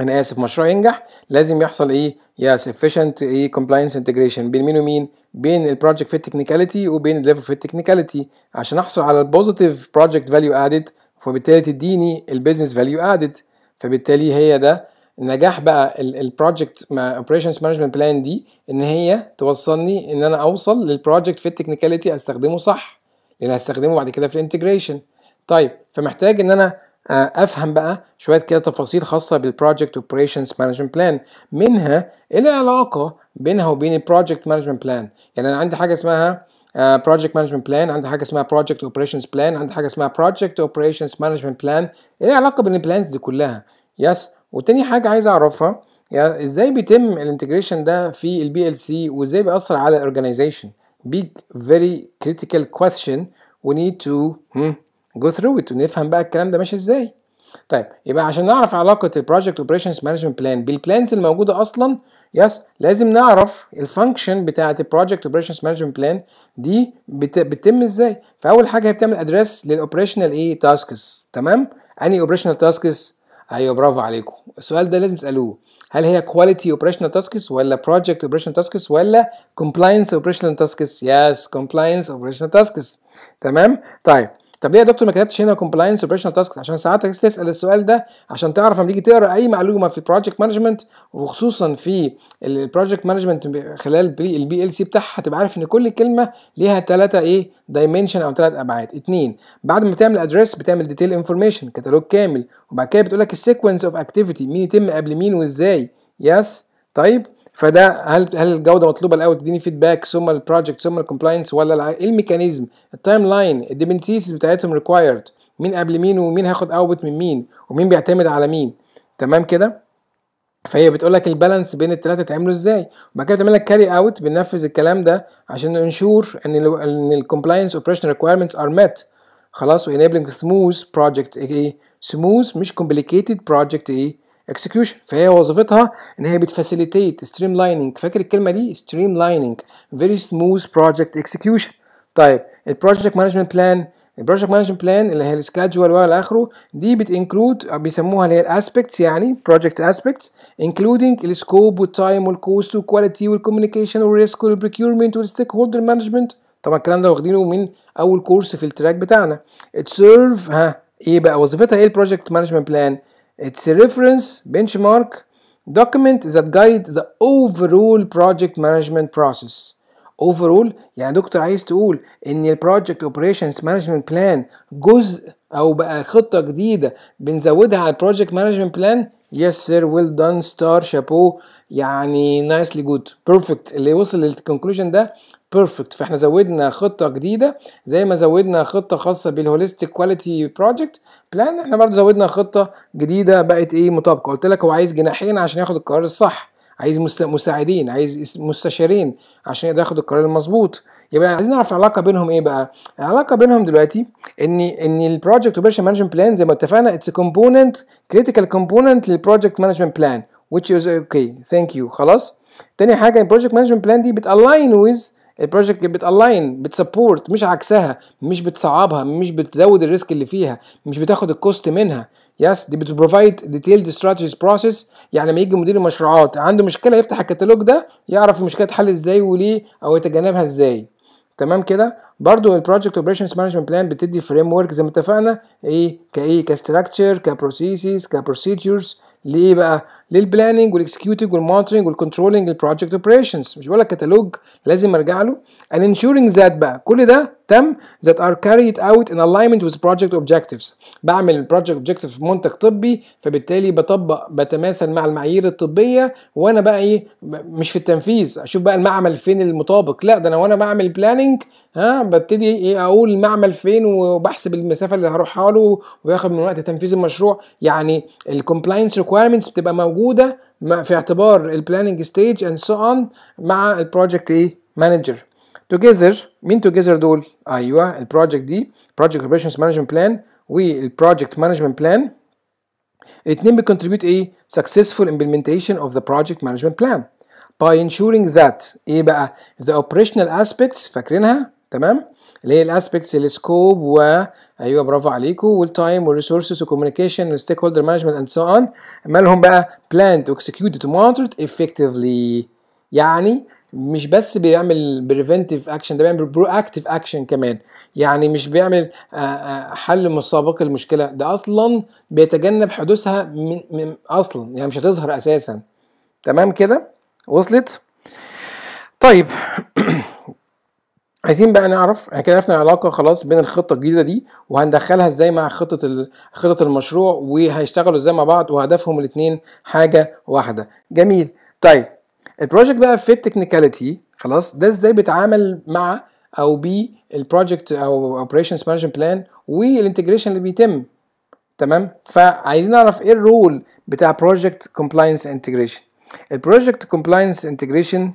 [SPEAKER 1] انا اسف مشروع ينجح لازم يحصل ايه يس efficient ايه كومبلاينس انتجريشن بين مين ومين بين البروجكت في التكنيكاليتي وبين الليفل في التكنيكاليتي عشان احصل على البوزيتيف بروجكت فاليو ادد فبالتالي تديني البيزنس فاليو ادد فبالتالي هي ده نجاح بقى البروجكت اوبريشنز مانجمنت بلان دي ان هي توصلني ان انا اوصل للبروجكت في التكنيكاليتي استخدمه صح لان هستخدمه بعد كده في الانتجريشن طيب فمحتاج ان انا آه، افهم بقى شويه كده تفاصيل خاصه بالبروجكت اوبريشنز مانجمنت بلان منها ايه العلاقه بينها وبين البروجكت مانجمنت بلان يعني انا عندي حاجه اسمها بروجكت مانجمنت بلان عندي حاجه اسمها بروجكت اوبريشنز بلان عندي حاجه اسمها بروجكت اوبريشنز مانجمنت بلان ايه العلاقه بين البلانز دي كلها يس yes. وتاني حاجة عايز اعرفها يعني ازاي بيتم الانتجريشن ده في البي ال سي وازاي بيأثر على الاورجنايزيشن big very critical question we need to hmm, go through it ونفهم بقى الكلام ده ماشي ازاي طيب يبقى عشان نعرف علاقة البروجكت اوبريشنز مانجمنت بلان بالبلانز الموجودة أصلا يس لازم نعرف الفانكشن بتاعة البروجكت operations مانجمنت بلان دي بت... بتتم ازاي فأول حاجة هي بتعمل ادريس للاوبريشنال ايه تاسكس تمام؟ أنهي اوبريشنال تاسكس ايوه برافو عليكم السؤال ده لازم تسالوه هل هي كواليتي اوبريشنال تاسكس ولا بروجكت اوبريشنال تاسكس ولا كومبلاينس اوبريشنال تاسكس يس كومبلاينس اوبريشنال تاسكس تمام طيب طب ليه يا دكتور ما كتبتش هنا كومبلاينس اوبريشنال تاسكس عشان ساعات تسال السؤال ده عشان تعرف لما تيجي تقرا اي معلومه في البروجكت مانجمنت وخصوصا في البروجكت مانجمنت خلال البي ال سي بتاعها تبقى عارف ان كل كلمه ليها ثلاثه ايه دايمنشن او ثلاث ابعاد اثنين بعد ما بتعمل ادريس بتعمل ديتيل انفورميشن كتالوج كامل وبعد كده بتقول لك السيكونس اوف اكتيفيتي مين يتم قبل مين وازاي يس yes. طيب فده هل هل الجوده مطلوبه الاول تديني فيدباك ثم البروجكت ثم الكومبلاينس ولا ايه الميكانيزم التايم لاين الديبنسيز بتاعتهم ريكوايرد مين قبل مين ومين هاخد اوت من مين ومين بيعتمد على مين تمام كده فهي بتقول لك البالانس بين الثلاثه تعمله ازاي وبعد كده تعمل لك كاري اوت بننفذ الكلام ده عشان ننشور ان ان الكومبلاينس اوبريشن ريكوايرمنتس ار مات خلاص وانيبلنج سموث بروجكت ايه سموث مش كومبليكيتد بروجكت ايه اكسكيوشن فهي وظيفتها ان هي بتفاسيليتيت ستريم لايننج فاكر الكلمه دي ستريم لايننج فيري سموث بروجكت اكسكيوشن طيب البروجكت مانجمنت بلان البروجكت مانجمنت بلان اللي هي السكادجول والى اخره دي بتنكلود بيسموها اللي هي الاسبكتس يعني بروجكت اسبكتس انكلودنج السكوب والتايم والكوست والكواليتي والكوميونيكيشن والريسك والبريكيورمنت والستيك هولدر مانجمنت طبعا الكلام ده واخدينه من اول كورس في التراك بتاعنا اتسيرف ها ايه بقى وظيفتها ايه البروجكت مانجمنت بلان It's a reference benchmark document that guides the overall project management process. Overall يعني دكتور عايز تقول إن البروجكت اوبريشنز مانجمنت بلان جزء أو بقى خطة جديدة بنزودها على البروجكت مانجمنت بلان؟ يس سير ويل دان ستار شابو يعني نايسلي جود بيرفكت اللي وصل للكونكلوجن ده بيرفكت فاحنا زودنا خطه جديده زي ما زودنا خطه خاصه بالهوليستيك كواليتي بروجكت بلان احنا برضو زودنا خطه جديده بقت ايه مطابقه قلت لك هو عايز جناحين عشان ياخد القرار الصح عايز مساعدين عايز مستشارين عشان يقدر ياخد القرار المظبوط يبقى عايزين نعرف العلاقه بينهم ايه بقى العلاقه بينهم دلوقتي ان ان البروجكت اوبريشن مانجمنت بلان زي ما اتفقنا اتس كومبوننت كريتيكال كومبوننت للبروجكت مانجمنت بلان which is okay thank you خلاص تاني حاجه البروجكت مانجمنت بلان دي بتالاين with البروجكت بتالاين بتسبورت مش عكسها مش بتصعبها مش بتزود الريسك اللي فيها مش بتاخد الكوست منها يس دي بتبروفايد ديتيلد ستراتيجيز بروسيس يعني لما يجي مدير المشروعات عنده مشكله يفتح الكتالوج ده يعرف المشكله تحل ازاي وليه او يتجنبها ازاي تمام كده برضو البروجكت اوبريشنز مانجمنت بلان بتدي فريم ورك زي ما اتفقنا ايه كايه كاستراكشر كبروسيسز كبروسيدجرز ليه بقى للبلاننج والاكسكيوتنج والمونترنج والكنترولنج البروجكت اوبريشنز مش بقول لك كتالوج لازم ارجع له ان انشورنج ذات بقى كل ده تم ذات ار carried اوت ان الاينمنت وذ بروجكت اوبجكتيفز بعمل البروجكت اوبجكتيف في منتج طبي فبالتالي بطبق بتماثل مع المعايير الطبيه وانا بقى ايه مش في التنفيذ اشوف بقى المعمل فين المطابق لا ده انا وانا بعمل بلاننج ها ببتدي ايه اقول المعمل فين وبحسب المسافه اللي هروحها له وياخد من وقت تنفيذ المشروع يعني الكومبلاينس ريكويرمنتس بتبقى موجوده موجوده مع في اعتبار البلاننج ستيج اند سو اون مع البروجكت ايه مانجر توجذر مين توجذر دول ايوه البروجكت دي بروجكت اوبريشنز مانجمنت بلان والبروجكت مانجمنت بلان الاثنين بيكونتريبيوت ايه successful امبلمنتيشن اوف ذا بروجكت مانجمنت بلان by ensuring that ايه بقى the operational aspects فاكرينها تمام اللي هي الاسبكتس السكوب و ايوه برافو عليكم والتايم والريسورسز والكوميونيكيشن والستيك هولدر مانجمنت اند سو اون مالهم بقى بلاند اكسكيوتد ومونترد افكتفلي يعني مش بس بيعمل بريفنتيف اكشن ده بيعمل برو اكتيف اكشن كمان يعني مش بيعمل آه، آه، حل مسابق المشكله ده اصلا بيتجنب حدوثها من, من اصلا يعني مش هتظهر اساسا تمام كده وصلت طيب عايزين بقى نعرف احنا كده عرفنا العلاقه خلاص بين الخطه الجديده دي وهندخلها ازاي مع خطه خطه المشروع وهيشتغلوا ازاي مع بعض وهدفهم الاثنين حاجه واحده جميل طيب البروجكت بقى في التكنيكاليتي خلاص ده ازاي بيتعامل مع او بي البروجكت او اوبريشنز مانجمنت بلان والانتجريشن اللي بيتم تمام فعايزين نعرف ايه الرول بتاع بروجكت كومبلاينس انتجريشن البروجكت كومبلاينس انتجريشن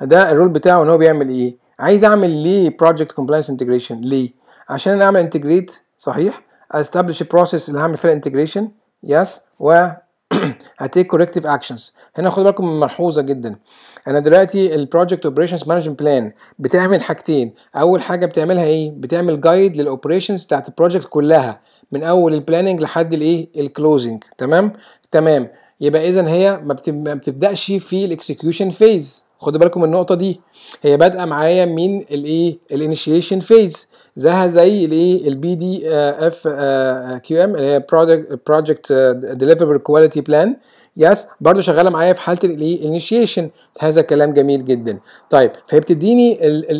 [SPEAKER 1] ده الرول بتاعه ان هو بيعمل ايه عايز اعمل ليه بروجكت كومبلاينس انتجريشن ليه عشان انا اعمل انتجريت صحيح استبلش بروسيس اللي هعمل فيها الانتجريشن يس و هتيك كوركتيف اكشنز هنا خد بالكم من ملحوظه جدا انا دلوقتي البروجكت اوبريشنز مانجمنت بلان بتعمل حاجتين اول حاجه بتعملها ايه بتعمل جايد للاوبريشنز بتاعت البروجكت كلها من اول البلاننج لحد الايه الكلوزنج تمام تمام يبقى اذا هي ما بتبداش في الاكسكيوشن فيز خدوا بالكم النقطه دي هي بادئه معايا من الايه الانيشيشن فيز زيها زي الايه البي دي اف كيو ام اللي هي برودكت بروجكت ديليفربل كواليتي بلان يس برضه شغاله معايا في حاله الايه انيشيشن هذا كلام جميل جدا طيب فهي بتديني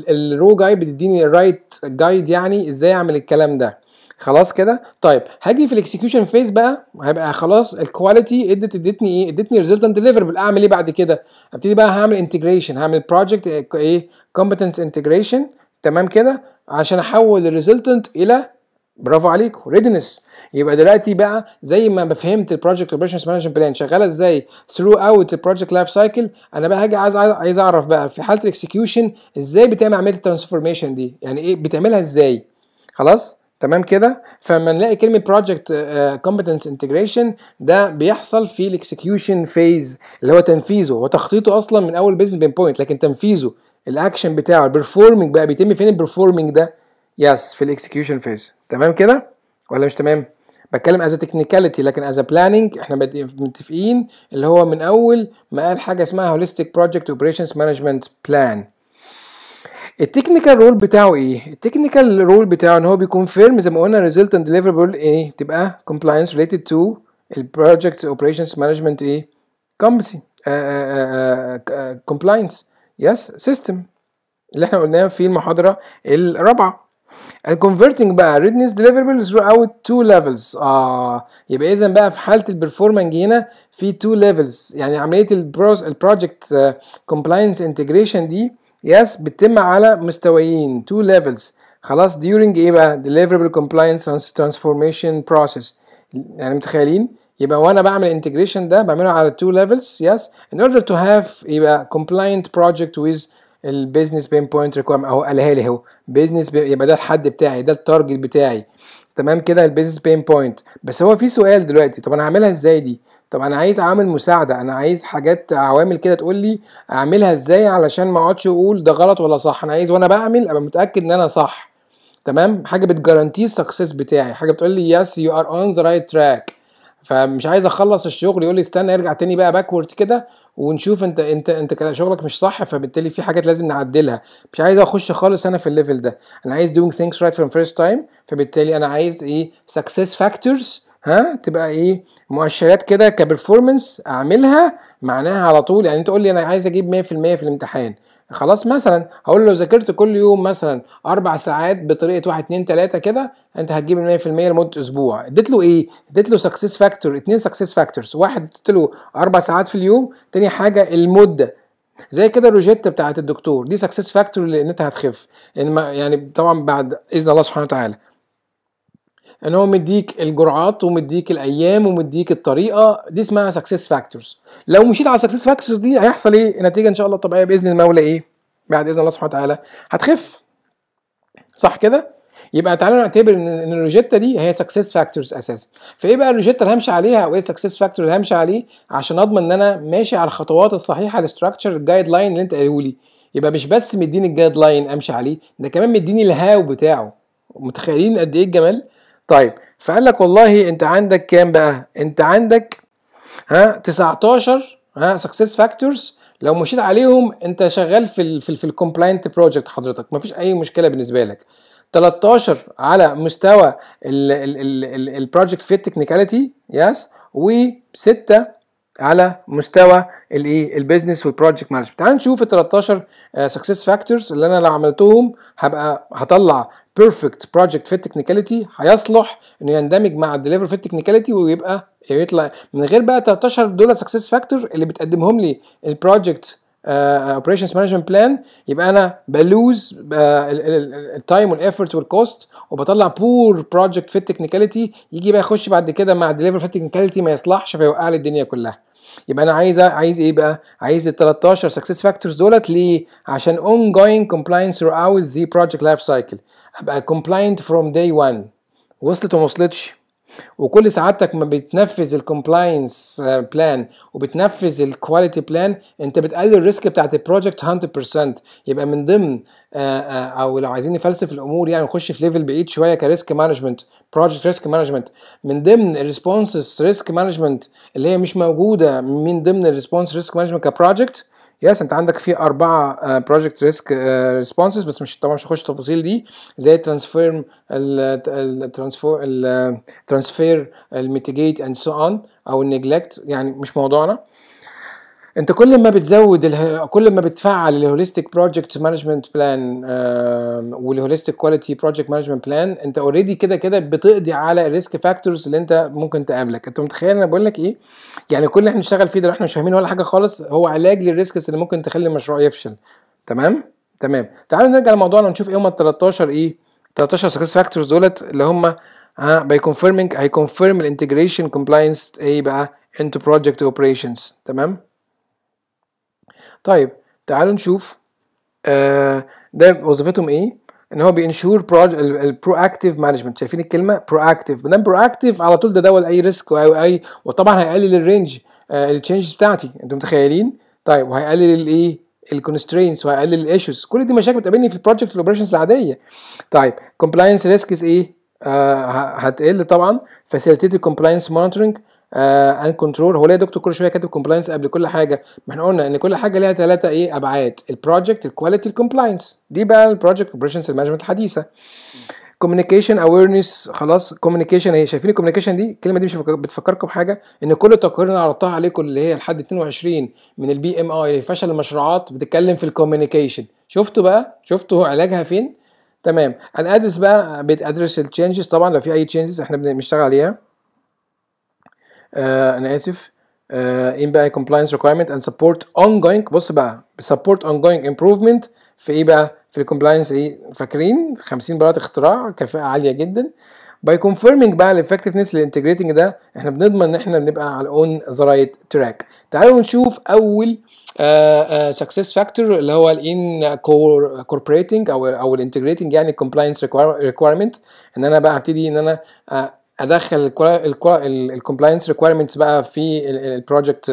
[SPEAKER 1] الرو جايد بتديني الرايت جايد يعني ازاي اعمل الكلام ده خلاص كده طيب هاجي في الاكسكيوشن فيز بقى هيبقى خلاص الكواليتي ادت ادتني ايه ادتني ريزلتنت ديليفربل اعمل ايه بعد كده ابتدي بقى هعمل انتجريشن هعمل بروجكت آه، ايه كومبتنس انتجريشن تمام كده عشان احول الريزلتنت الى برافو عليكم ريدنس يبقى دلوقتي بقى زي ما فهمت البروجكت اوبريشنز مانجمنت بلان شغاله ازاي ثرو اوت البروجكت لايف سايكل انا بقى هاجي عايز عايز اعرف بقى في حاله الاكسكيوشن ازاي بتعمل عمليه الترانسفورميشن دي يعني ايه بتعملها ازاي خلاص تمام كده فلما نلاقي كلمه project آه، competence integration ده بيحصل في الاكسكيوشن فيز اللي هو تنفيذه وتخطيطه اصلا من اول بيزنس بين بوينت لكن تنفيذه الاكشن بتاعه البرفورمنج بقى بيتم فين البرفورمنج ده يس في الاكسكيوشن فيز تمام كده ولا مش تمام بتكلم از تكنيكاليتي لكن از بلاننج احنا متفقين اللي هو من اول ما قال حاجه اسمها هوليستيك بروجكت اوبريشنز مانجمنت بلان التكنيكال رول بتاعه ايه التكنيكال رول بتاعه ان هو بيكونفيرم زي ما قلنا ريزلت اند ديليفربل ايه تبقى كومبلاينس ريليتد تو البروجكت اوبريشنز مانجمنت ايه كومبسي كومبلاينس يس سيستم اللي احنا قلناه في المحاضره الرابعه الكونفرتنج بقى ريدنس ديليفربل ثرو اوت تو ليفلز اه يبقى اذا بقى في حاله البرفورمانج هنا في تو ليفلز يعني عمليه البروز البروجكت كومبلاينس انتجريشن دي يس بتتم على مستويين تو ليفلز خلاص ديورنج ايه بقى deliverable كومبلاينس ترانسفورميشن بروسيس يعني متخيلين يبقى وانا بعمل انتجريشن ده بعمله على تو ليفلز يس ان اوردر تو هاف يبقى كومبلاينت بروجكت ويز البيزنس بين بوينت ريكويرمنت اهو قالها لي اهو بيزنس يبقى ده الحد بتاعي ده التارجت بتاعي تمام كده البيزنس بين بوينت بس هو في سؤال دلوقتي طب انا هعملها ازاي دي طب انا عايز اعمل مساعده انا عايز حاجات عوامل كده تقول لي اعملها ازاي علشان ما اقعدش اقول ده غلط ولا صح انا عايز وانا بعمل ابقى متاكد ان انا صح تمام حاجه بتجارانتي السكسس بتاعي حاجه بتقول لي يس يو ار اون ذا رايت تراك فمش عايز اخلص الشغل يقول لي استنى ارجع تاني بقى باكورد كده ونشوف انت انت انت شغلك مش صح فبالتالي في حاجات لازم نعدلها مش عايز اخش خالص انا في الليفل ده انا عايز doing things right from first time فبالتالي انا عايز ايه success factors ها تبقى ايه مؤشرات كده كبرفورمنس اعملها معناها على طول يعني انت تقول لي انا عايز اجيب 100% في الامتحان خلاص مثلا هقول لو ذاكرت كل يوم مثلا اربع ساعات بطريقه 1 2 3 كده انت هتجيب 100% لمده اسبوع اديت له ايه اديت له سكسس فاكتور اتنين سكسس فاكتورز واحد اديت له اربع ساعات في اليوم تاني حاجه المده زي كده الروجيت بتاعت الدكتور دي سكسس فاكتور لان انت هتخف يعني طبعا بعد اذن الله سبحانه وتعالى ان هو مديك الجرعات ومديك الايام ومديك الطريقه دي اسمها سكسس فاكتورز لو مشيت على سكسس فاكتورز دي هيحصل ايه النتيجه ان شاء الله الطبيعيه باذن المولى ايه بعد اذن الله سبحانه وتعالى هتخف صح كده يبقى تعالى نعتبر ان الروجيتا دي هي سكسس فاكتورز اساسا فايه بقى الروجيتا اللي همشي عليها او ايه السكسس فاكتور اللي همشي عليه عشان اضمن ان انا ماشي على الخطوات الصحيحه الاستراكشر الجايد لاين اللي انت قايله لي يبقى مش بس مديني الجايد لاين امشي عليه ده كمان مديني الهاو بتاعه متخيلين قد ايه الجمال طيب فقال لك والله انت عندك كام بقى انت عندك ها 19 ها سكسس فاكتورز لو مشيت عليهم انت شغال في الـ في, في الكومبلاينت بروجكت حضرتك مفيش اي مشكله بالنسبه لك 13 على مستوى البروجكت فيت تكنيكاليتي يس و6 على مستوى الايه البيزنس والبروجكت مانجمنت تعال نشوف ال 13 سكسس فاكتورز اللي انا لو عملتهم هبقى هطلع بيرفكت بروجكت في التكنيكاليتي هيصلح انه يندمج مع الدليفر في التكنيكاليتي ويبقى يطلع من غير بقى 13 دولار سكسس فاكتور اللي بتقدمهم لي البروجكت اوبريشنز مانجمنت بلان يبقى انا بلوز التايم والافورت والكوست وبطلع بور بروجكت في التكنيكاليتي يجي بقى يخش بعد كده مع الديليفري في التكنيكاليتي ما يصلحش فيوقع لي الدنيا كلها يبقى انا عايز عايز ايه بقى عايز ال 13 سكسس فاكتورز دولت ليه عشان اون جوينج كومبلاينس ثرو اوت ذا بروجكت لايف سايكل ابقى كومبلاينت فروم داي 1 وصلت وما وصلتش وكل سعادتك ما بتنفذ الكومبلاينس آه، بلان وبتنفذ الكواليتي بلان انت بتقلل الريسك بتاعت البروجكت 100% يبقى من ضمن آه، آه، او لو عايزين نفلسف الامور يعني نخش في ليفل بعيد شويه كريسك مانجمنت بروجكت ريسك مانجمنت من ضمن الريسبونسز ريسك مانجمنت اللي هي مش موجوده من ضمن الريسبونس ريسك مانجمنت كبروجكت يس انت عندك في اربعه بروجكت ريسك ريسبونسز بس مش طبعا مش هخش التفاصيل دي زي ترانسفيرم الترانسفير الترانسفير الميتيجيت اند سو اون او النجلكت يعني مش موضوعنا انت كل ما بتزود اله... كل ما بتفعل الهوليستيك بروجكت مانجمنت بلان والهوليستيك كواليتي بروجكت مانجمنت بلان انت اوريدي كده كده بتقضي على الريسك فاكتورز اللي انت ممكن تقابلك انت متخيل انا بقول لك ايه يعني كل اللي احنا بنشتغل فيه ده احنا مش فاهمين ولا حاجه خالص هو علاج للريسكس اللي ممكن تخلي المشروع يفشل تمام تمام تعالوا نرجع لموضوعنا ونشوف ايه هم ال 13 ايه 13 سكسس فاكتورز دولت اللي هم باي كونفيرمينج هيكونفيرم الانتجريشن كومبلاينس ايه بقى انتو بروجكت اوبريشنز تمام طيب تعالوا نشوف آه، ده وظيفتهم ايه ان هو بينشور البرو اكتيف مانجمنت شايفين الكلمه برو اكتيف ما دام برو اكتيف على طول ده دول اي ريسك واي اي وطبعا هيقلل الرينج آه بتاعتي انتم متخيلين طيب وهيقلل الايه الكونسترينتس وهيقلل الايشوز كل دي مشاكل بتقابلني في البروجكت الاوبريشنز العاديه طيب كومبلاينس ريسكس ايه آه، هتقل طبعا facilitated كومبلاينس مونترنج ان آه، كنترول هو ليه دكتور كل شويه كاتب كومبلاينس قبل كل حاجه ما احنا قلنا ان كل حاجه ليها ثلاثه ايه ابعاد البروجكت الكواليتي الكومبلاينس دي بقى البروجكت اوبريشنز المانجمنت الحديثه كوميونيكيشن اويرنس خلاص كوميونيكيشن اهي شايفين الكوميونيكيشن دي الكلمه دي مش بتفكركم بحاجه ان كل التقارير اللي عرضتها عليكم اللي هي لحد 22 من البي ام اي اللي فشل المشروعات بتتكلم في الكوميونيكيشن شفتوا بقى شفتوا علاجها فين تمام هندرس بقى بتادرس التشنجز طبعا لو في اي تشنجز احنا بنشتغل عليها آه، انا اسف آه، ايه بقى compliance requirement and support ongoing بص بقى support ongoing improvement في ايه بقى في الكومبلاينس ايه فاكرين 50 براءه اختراع كفاءه عاليه جدا باي كونفيرمينج بقى الافكتفنس للانتجريتنج ده احنا بنضمن ان احنا بنبقى على اون ذا رايت تراك تعالوا نشوف اول سكسس آه، فاكتور اللي هو الان كور كوربريتنج او او الانتجريتنج يعني الكومبلاينس ريكويرمنت ان انا بقى ابتدي ان انا uh, ادخل الكومبلاينس ريكويرمنتس بقى في البروجكت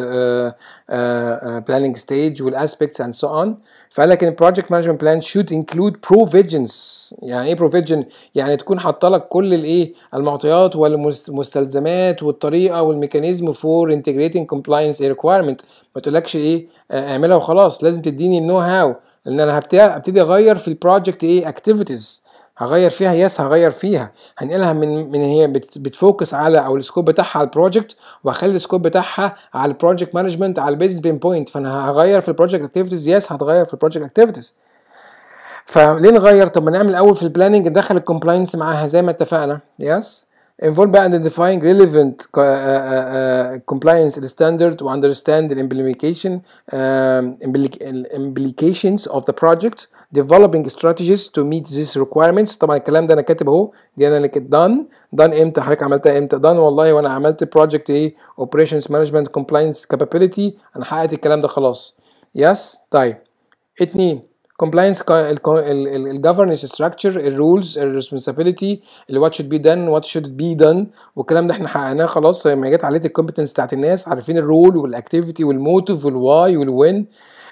[SPEAKER 1] بلاننج ستيج والاسبكتس اند سو اون فقال لك ان البروجكت مانجمنت بلان شود انكلود بروفيجنز يعني ايه بروفيجن يعني تكون حاطه لك كل الايه المعطيات والمستلزمات والطريقه والميكانيزم فور انتجريتنج كومبلاينس ريكويرمنت ما تقولكش ايه آه، اعملها وخلاص لازم تديني النو هاو لان انا هبتدي اغير في البروجكت ايه اكتيفيتيز هغير فيها يس هغير فيها هنقلها من من هي بتفوكس على او السكوب بتاعها على البروجكت وهخلي السكوب بتاعها على البروجكت مانجمنت على البيزنس بين بوينت فانا هغير في البروجكت اكتيفيتيز يس هتغير في البروجكت اكتيفيتيز فليه نغير طب ما نعمل الاول في البلاننج ندخل الكومبلاينس معاها زي ما اتفقنا يس involved by identifying relevant uh, uh, uh, uh compliance standard to understand the implication, um, implications of the project developing strategies to meet these requirements طبعا الكلام ده انا كاتب اهو دي انا اللي كنت done done امتى حضرتك عملتها امتى done والله وانا عملت project ايه operations management compliance capability انا حققت الكلام ده خلاص يس yes. طيب اتنين compliance الجفرنس ستراكشر الرولز الريسبونسابيلتي what should be done what should be done والكلام ده احنا حققناه خلاص لما جت عليه الكومبتنس بتاعت الناس عارفين الرول والاكتيفيتي والموتيف والواي والوين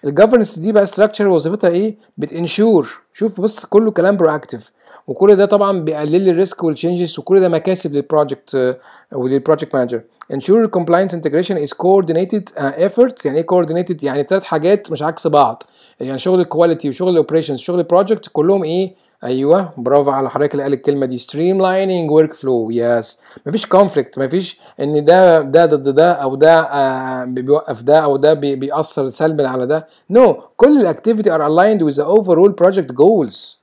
[SPEAKER 1] الجفرنس دي بقى ستراكشر وظيفتها ايه؟ بتنشور شوف بص كله كلام برو اكتف وكل ده طبعا بيقلل الريسك والتشنجز وكل ده مكاسب للبروجكت وللبروجكت مانجر ensure compliance integration is coordinated آه، effort يعني ايه coordinated يعني ثلاث حاجات مش عكس بعض يعني شغل الكواليتي وشغل الاوبريشنز شغل البروجكت كلهم ايه ايوه برافو على حضرتك اللي قال الكلمه دي ستريم لايننج ورك فلو يس مفيش كونفليكت مفيش ان ده ده ضد ده او ده آه بيوقف ده او ده بي بيأثر سلبا على ده نو no. كل الاكتيفيتي ار الايند وذ اوفر اول بروجكت جولز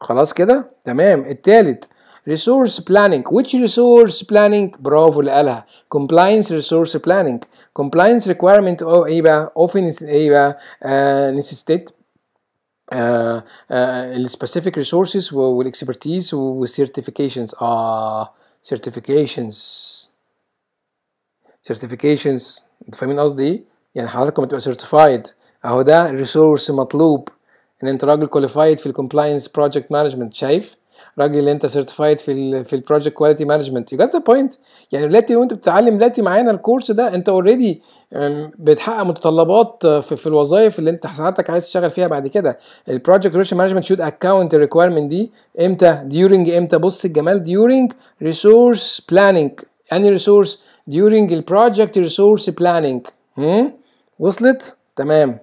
[SPEAKER 1] خلاص كده تمام التالت resource planning which resource planning bravo لقالها compliance resource planning compliance requirement أو ايه بقى often ايه بقى uh, necessitate uh, uh, specific resources with expertise وال certifications آه ah, certifications certifications انت فاهمين قصدي يعني حضرتك تبقى certified اهو resource مطلوب ان انت راجل qualified في ال compliance project management شايف؟ راجل انت سيرتيفايد في الـ في البروجكت كواليتي مانجمنت يو جت ذا بوينت يعني دلوقتي وانت بتتعلم دلوقتي معانا الكورس ده انت اوريدي بتحقق متطلبات آه، في, في الوظائف اللي انت حضرتك عايز تشتغل فيها بعد كده البروجكت ريش مانجمنت شوت اكاونت ريكويرمنت دي امتى ديورنج امتى بص الجمال ديورنج ريسورس بلاننج اني ريسورس ديورنج البروجكت ريسورس بلاننج وصلت تمام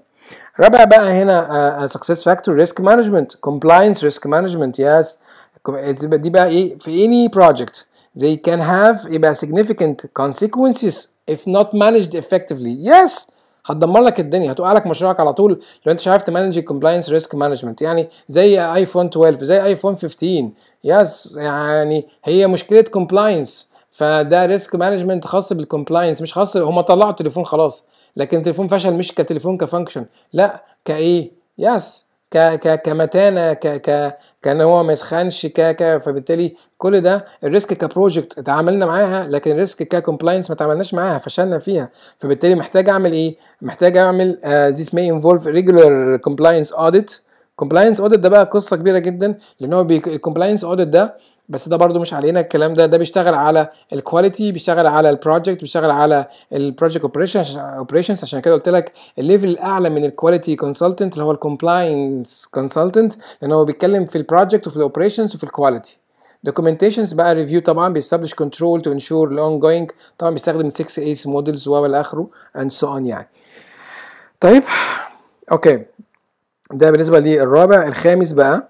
[SPEAKER 1] رابع بقى هنا سكسس فاكتور ريسك مانجمنت كومبلاينس ريسك مانجمنت يس تبقى دي بقى ايه في any project they can have يبقى significant consequences if not managed effectively yes هتدمر لك الدنيا هتوقع لك مشروعك على طول لو انت مش عارف تمانج الكومبلاينس ريسك مانجمنت يعني زي ايفون 12 زي ايفون 15 يس يعني هي مشكله كومبلاينس فده ريسك مانجمنت خاص بالكومبلاينس مش خاص هم طلعوا التليفون خلاص لكن التليفون فشل مش كتليفون كفانكشن لا كايه يس ك ك كمتانه ك ك كان هو ما يسخنش ك ك فبالتالي كل ده الريسك كبروجكت اتعاملنا معاها لكن الريسك ككومبلاينس ما اتعاملناش معاها فشلنا فيها فبالتالي محتاج اعمل ايه؟ محتاج اعمل ذيس آه، may involve regular compliance audit compliance audit ده بقى قصه كبيره جدا لان هو الكومبلاينس audit ده بس ده برضو مش علينا الكلام ده ده بيشتغل على الكواليتي بيشتغل على البروجكت بيشتغل على البروجكت اوبريشنز اوبريشنز عشان كده قلت لك الليفل الاعلى من الكواليتي كونسلتنت اللي هو الكومبلاينس كونسلتنت لان هو بيتكلم في البروجكت وفي الاوبريشنز وفي الكواليتي documentations بقى ريفيو طبعا بيستبلش كنترول تو انشور الاون جوينج طبعا بيستخدم 6 ايس مودلز والى اخره اند سو اون يعني طيب اوكي ده بالنسبه للرابع الخامس بقى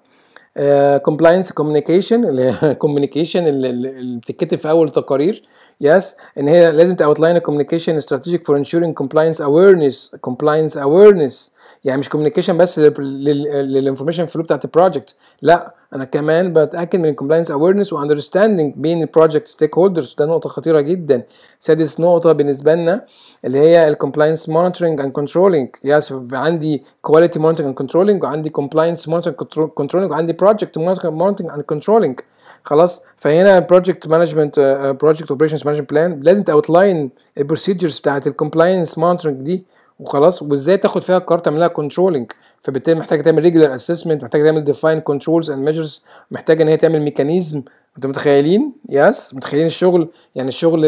[SPEAKER 1] كومبلاينس كوميونيكيشن الكوميونيكيشن اللي بتتكتب في اول تقارير يس yes. ان هي لازم تاوتلاين الكوميونيكيشن استراتيجيك فور انشورنج كومبلاينس اويرنس كومبلاينس اويرنس يعني مش كوميونيكيشن بس للانفورميشن فلو بتاعت البروجكت لا انا كمان بتاكد من الكومبلاينس اويرنس واندرستاندنج بين البروجكت ستيك هولدرز ده نقطه خطيره جدا سادس نقطه بالنسبه لنا اللي هي الكومبلاينس مونيتورنج اند كنترولنج يس عندي كواليتي مونيتورنج اند كنترولنج وعندي كومبلاينس مونيتورنج كنترولنج وعندي بروجكت مونيتورنج اند كنترولنج خلاص فهنا البروجكت مانجمنت بروجكت اوبريشنز مانجمنت بلان لازم تاوتلاين البروسيدجرز بتاعت الكومبلاينس مونيتورنج دي وخلاص وازاي تاخد فيها القرار تعملها كنترولنج فبالتالي محتاجه تعمل ريجولر اسسمنت محتاجه تعمل ديفاين كنترولز اند ميجرز محتاجه ان هي تعمل ميكانيزم انتوا متخيلين يس متخيلين الشغل يعني الشغل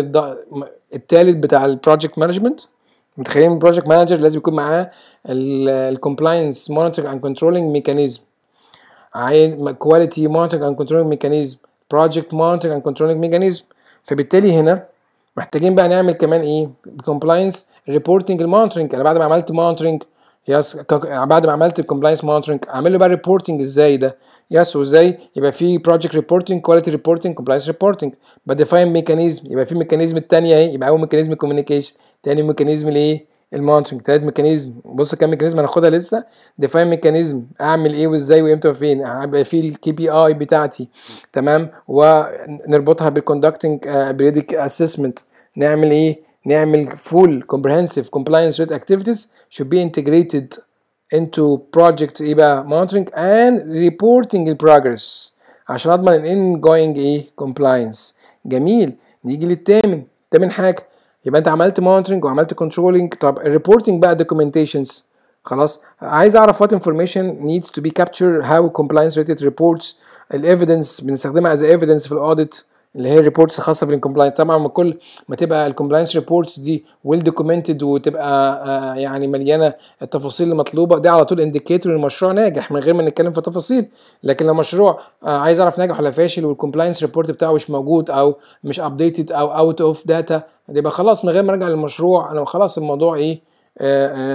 [SPEAKER 1] الثالث بتاع البروجكت مانجمنت متخيلين البروجكت مانجر لازم يكون معاه الكومبلاينس مونيتور اند كنترولنج ميكانيزم عين كواليتي مونيتور اند كنترولنج ميكانيزم بروجكت مونيتور اند كنترولنج ميكانيزم فبالتالي هنا محتاجين بقى نعمل كمان ايه كومبلاينس ريبورتنج المونترنج انا بعد ما عملت مونترنج يس بعد ما عملت الكومبلاينس مونترنج اعمل له بقى ريبورتنج ازاي ده يس وازاي يبقى في بروجكت ريبورتنج كواليتي ريبورتنج كومبلاينس ريبورتنج بديفاين ميكانيزم يبقى في ميكانيزم الثانيه اهي يبقى اول ميكانيزم الكوميونيكيشن ثاني ميكانيزم الايه المونترنج تالت ميكانيزم بص كام ميكانيزم هناخدها لسه ديفاين ميكانيزم اعمل ايه وازاي وامتى وفين هيبقى في الكي بي اي بتاعتي تمام ونربطها بالكوندكتنج بريدك اسسمنت نعمل ايه نعمل full comprehensive compliance rate activities should be integrated into project ايه monitoring and reporting progress عشان اضمن ان going ايه compliance جميل نيجي للتامن تامن حاجه يبقى انت عملت monitoring وعملت controlling طب reporting بقى documentations خلاص عايز اعرف what information needs to be captured how compliance rated reports الايفيدنس بنستخدمها as evidence في audit. اللي هي الريبورتس الخاصه بالكومبلاينس طبعا ما كل ما تبقى الكومبلاينس ريبورتس دي ويل دوكيومنتد وتبقى آه، آه، يعني مليانه التفاصيل المطلوبه ده على طول انديكيتور المشروع ناجح من غير ما نتكلم في تفاصيل لكن لو مشروع آه، عايز اعرف ناجح ولا فاشل والكومبلاينس ريبورت بتاعه مش موجود او مش ابديتد او اوت اوف داتا يبقى خلاص من غير ما ارجع للمشروع انا خلاص الموضوع ايه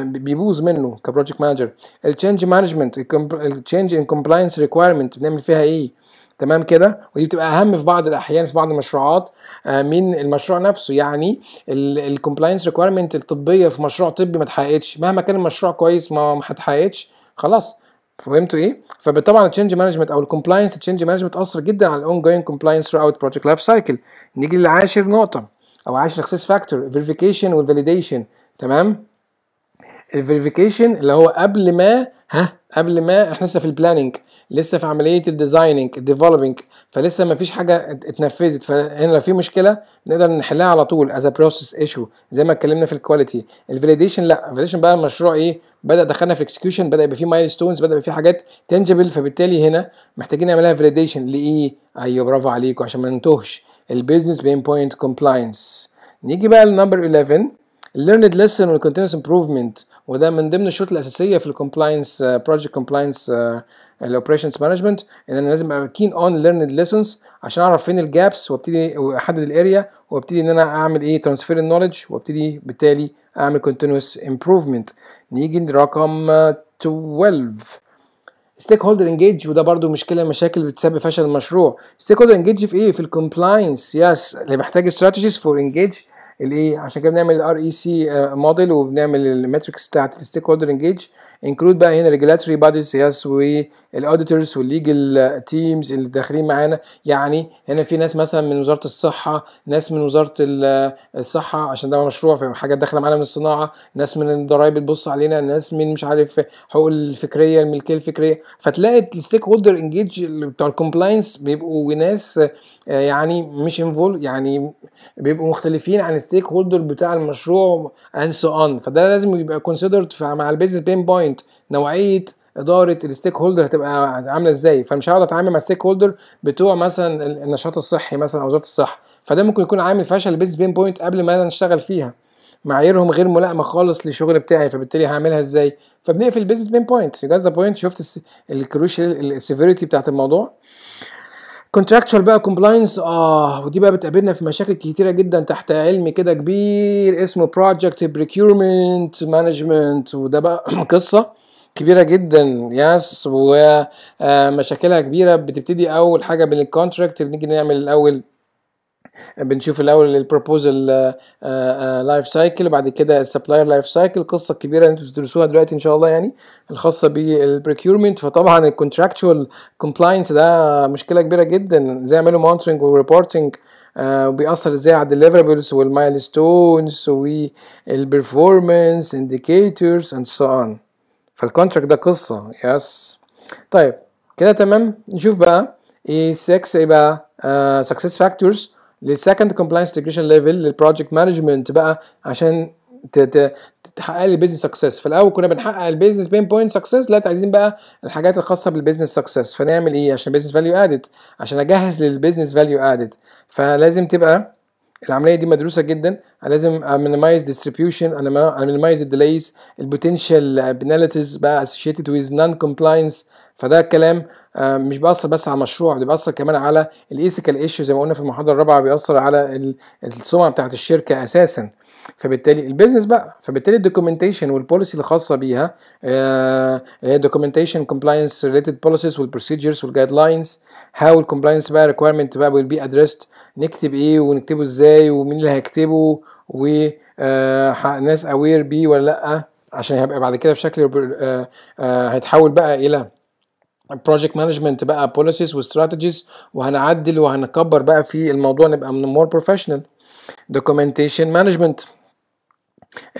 [SPEAKER 1] بيبوظ منه كبروجكت مانجر التشنج مانجمنت التشنج ان كومبلاينس ريكويرمنت بنعمل فيها ايه تمام كده ودي بتبقى اهم في بعض الاحيان في بعض المشروعات آه، من المشروع نفسه يعني الكومبلاينس ريكويرمنت الطبيه في مشروع طبي ما اتحققتش مهما كان المشروع كويس ما ما اتحققش خلاص فهمتوا ايه؟ فطبعا التشنج مانجمنت او الكومبلاينس التشنج مانجمنت اثر جدا على الاون جوينج كومبلاينس ثرو اوت بروجكت لايف سايكل نيجي لعاشر نقطه او عاشر سكسس فاكتور فيريفيكيشن والفاليديشن تمام؟ الفيريفيكيشن اللي هو قبل ما ها قبل ما احنا لسه في البلاننج لسه في عمليه الديزايننج ديفلوبينج فلسه ما فيش حاجه اتنفذت فهنا لو في مشكله نقدر نحلها على طول از بروسيس ايشو زي ما اتكلمنا في الكواليتي الفاليديشن لا الفاليديشن بقى المشروع ايه بدا دخلنا في الاكسكيوشن بدا يبقى في مايل ستونز بدا يبقى في حاجات تنجبل فبالتالي هنا محتاجين نعملها فاليديشن لايه ايوه برافو عليكم عشان ما ننتهش البيزنس بين بوينت كومبلاينس نيجي بقى لنمبر 11 ليرند ليسن والكونتينوس امبروفمنت وده من ضمن الشروط الاساسيه في الكومبلاينس بروجكت كومبلاينس الاوبريشنز مانجمنت ان انا لازم ابقى كين اون ليرند ليسونز عشان اعرف فين الجابس وابتدي احدد الاريا وابتدي ان انا اعمل ايه ترانسفير النولج وابتدي بالتالي اعمل كونتينوس امبروفمنت نيجي لرقم 12 ستيك هولدر انجيج وده برضو مشكله مشاكل بتسبب فشل المشروع ستيك هولدر انجيج في ايه في الكومبلاينس يس اللي محتاج استراتيجيز فور انجيج الايه عشان كده بنعمل الار اي سي موديل وبنعمل الماتريكس بتاعه الستيك هولدر انجيج انكلود بقى هنا ريجلاتوري بوديز يس والاوديتورز والليجل تيمز اللي داخلين معانا يعني هنا في ناس مثلا من وزاره الصحه ناس من وزاره الصحه عشان ده مشروع في حاجات داخله معانا من الصناعه ناس من الضرايب بتبص علينا ناس من مش عارف حقوق الفكريه الملكيه الفكريه فتلاقي الستيك هولدر انجيج بتوع الكومبلاينس بيبقوا ناس آه، يعني مش انفول يعني بيبقوا مختلفين عن الستيك هولدر بتاع المشروع اند سو اون فده لازم يبقى كونسيدرد مع البيزنس بين بوينت نوعيه اداره الستيك هولدر هتبقى عامله ازاي فمش هقدر اتعامل مع ستيك هولدر بتوع مثلا النشاط الصحي مثلا او وزاره الصحه فده ممكن يكون عامل فشل بيز بين بوينت قبل ما انا اشتغل فيها معاييرهم غير ملائمه خالص للشغل بتاعي فبالتالي هعملها ازاي فبنقفل البيزنس بين بوينت يو جات ذا بوينت شفت الكروشال السيفيريتي بتاعت الموضوع كونتراكتشوال بقى كومبلاينس اه ودي بقى بتقابلنا في مشاكل كتيره جدا تحت علم كده كبير اسمه بروجكت بريكيورمنت مانجمنت وده بقى قصه كبيره جدا يس ومشاكلها آه، كبيره بتبتدي اول حاجه من الكونتراكت بنيجي نعمل الاول بنشوف الاول البروبوزل لايف سايكل وبعد كده السبلاير لايف سايكل قصه كبيره انتوا بتدرسوها دلوقتي ان شاء الله يعني الخاصه بالبريكيورمنت فطبعا الكونتراكتشوال كومبلاينس ده مشكله كبيره جدا ازاي يعملوا مونترنج وريبورتنج وبيأثر ازاي على الديليفربلز والمايلستونز والبرفورمانس انديكيتورز اند سو اون فالكونتراكت ده قصه يس طيب كده تمام نشوف بقى ايه 6 ايه بقى سكسس فاكتورز للسكند كومبلاينس انتجريشن ليفل للبروجكت مانجمنت بقى عشان تحقق لي بيزنس سكسس في الاول كنا بنحقق البيزنس بين بوينت سكسس لا عايزين بقى الحاجات الخاصه بالبيزنس سكسس فنعمل ايه عشان بيزنس فاليو ادد عشان اجهز للبيزنس فاليو ادد فلازم تبقى العمليه دي مدروسه جدا لازم minimize distribution minimize delays البوتنشال penalties بقى associated with non compliance فده الكلام آه، مش بيأثر بس على المشروع ده بيأثر كمان على الايثيكال ايشو زي ما قلنا في المحاضره الرابعه بيأثر على السمعه بتاعت الشركه اساسا فبالتالي البيزنس بقى فبالتالي الدوكيومنتيشن والبوليسي الخاصه بيها اللي آه، هي دوكيومنتيشن كومبلاينس ريليتد بوليسيز والبروسيجرز والجايد لاينز هاو الكومبلاينس بقى ريكويرمنت بقى ويل بي ادريست نكتب ايه ونكتبه ازاي ومين اللي هيكتبه و آه، ناس اوير بيه ولا لا عشان هيبقى بعد كده في شكل آه، هيتحول بقى الى بروجكت مانجمنت بقى بوليسيز واستراتيجيز وهنعدل وهنكبر بقى في الموضوع نبقى من مور بروفيشنال documentation مانجمنت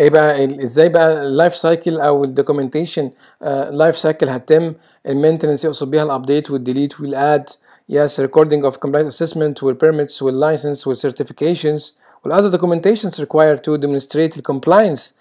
[SPEAKER 1] ايه بقى ازاي بقى اللايف سايكل او الدوكيومنتيشن اللايف سايكل هتتم المينتنس يقصد بيها الابديت والديليت والاد يس ريكوردنج اوف كومبلاينت اسسمنت والبيرميتس واللايسنس والسيرتيفيكيشنز والاذر دوكيومنتيشنز ريكواير تو ديمونستريت الكومبلاينس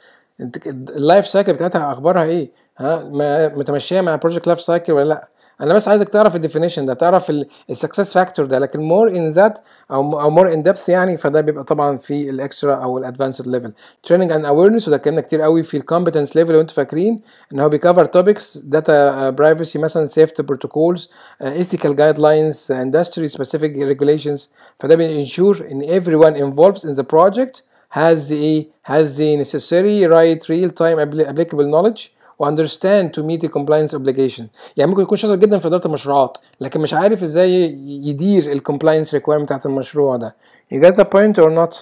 [SPEAKER 1] اللايف سايكل بتاعتها اخبارها ايه ها متمشيه مع البروجكت لايف سايكل ولا لا انا بس عايزك تعرف الديفينيشن ده تعرف السكسس فاكتور ده لكن مور ان ذات او او مور ان ديبث يعني فده بيبقى طبعا في الاكسترا او الادفانسد ليفل تريننج اند اويرنس وده اتكلمنا كتير قوي في الكومبتنس ليفل وانتوا فاكرين ان هو بيكفر توبكس داتا برايفسي مثلا سيفتي بروتوكولز ايثيكال جايد لاينز اندستري سبيسيفيك ريجوليشنز فده بينشور ان ايفري ون انفولفد ان ذا بروجكت has the has the necessary right real time applicable knowledge واندرستاند تو meet the compliance obligation يعني ممكن يكون شاطر جدا في اداره المشروعات لكن مش عارف ازاي يدير الكومبلاينس ريكويرمنت بتاعت المشروع ده you get the point or not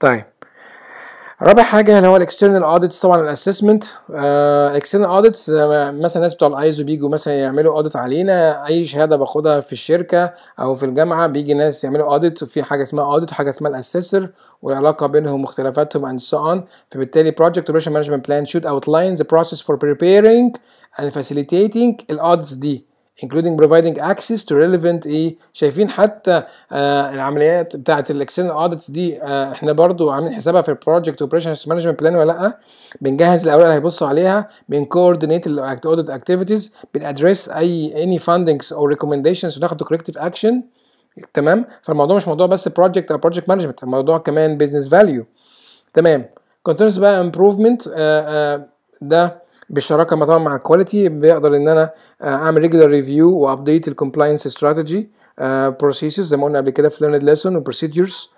[SPEAKER 1] طيب رابع حاجه هنا يعني هو الاكسترنال اوديتس طبعا الاسسمنت الاكسترنال اوديتس مثلا الناس بتوع الايزو بيجوا مثلا يعملوا اوديت علينا اي شهاده باخدها في الشركه او في الجامعه بيجي ناس يعملوا اوديت وفي حاجه اسمها اوديت وحاجه اسمها الاسسر والعلاقه بينهم واختلافاتهم اند سو اون فبالتالي project operation management plan should outline the process for preparing and facilitating الاوديتس دي including providing access to relevant ايه شايفين حتى آه العمليات بتاعه الاكسنال اودتس دي آه احنا برضو عاملين حسابها في البروجكت اوبريشن مانجمنت بلان ولا لا بنجهز الاوراق اللي هيبصوا عليها بن كوردينيت الاودت اكتيفيتيز بن ادريس اي اني فاندنجز او ريكومنديشنز وناخد كوركتيف اكشن تمام فالموضوع مش موضوع بس بروجكت او بروجكت مانجمنت الموضوع كمان بزنس فاليو تمام كونتينوس بقى امبروفمنت آه، آه، ده بالشراكه طبعا مع كواليتي بيقدر ان انا آه، اعمل ريجولار ريفيو وابديت الكومبلاينس استراتيجي بروسيسز زي ما قلنا قبل كده في ليرند ليسون وبروسيدجرز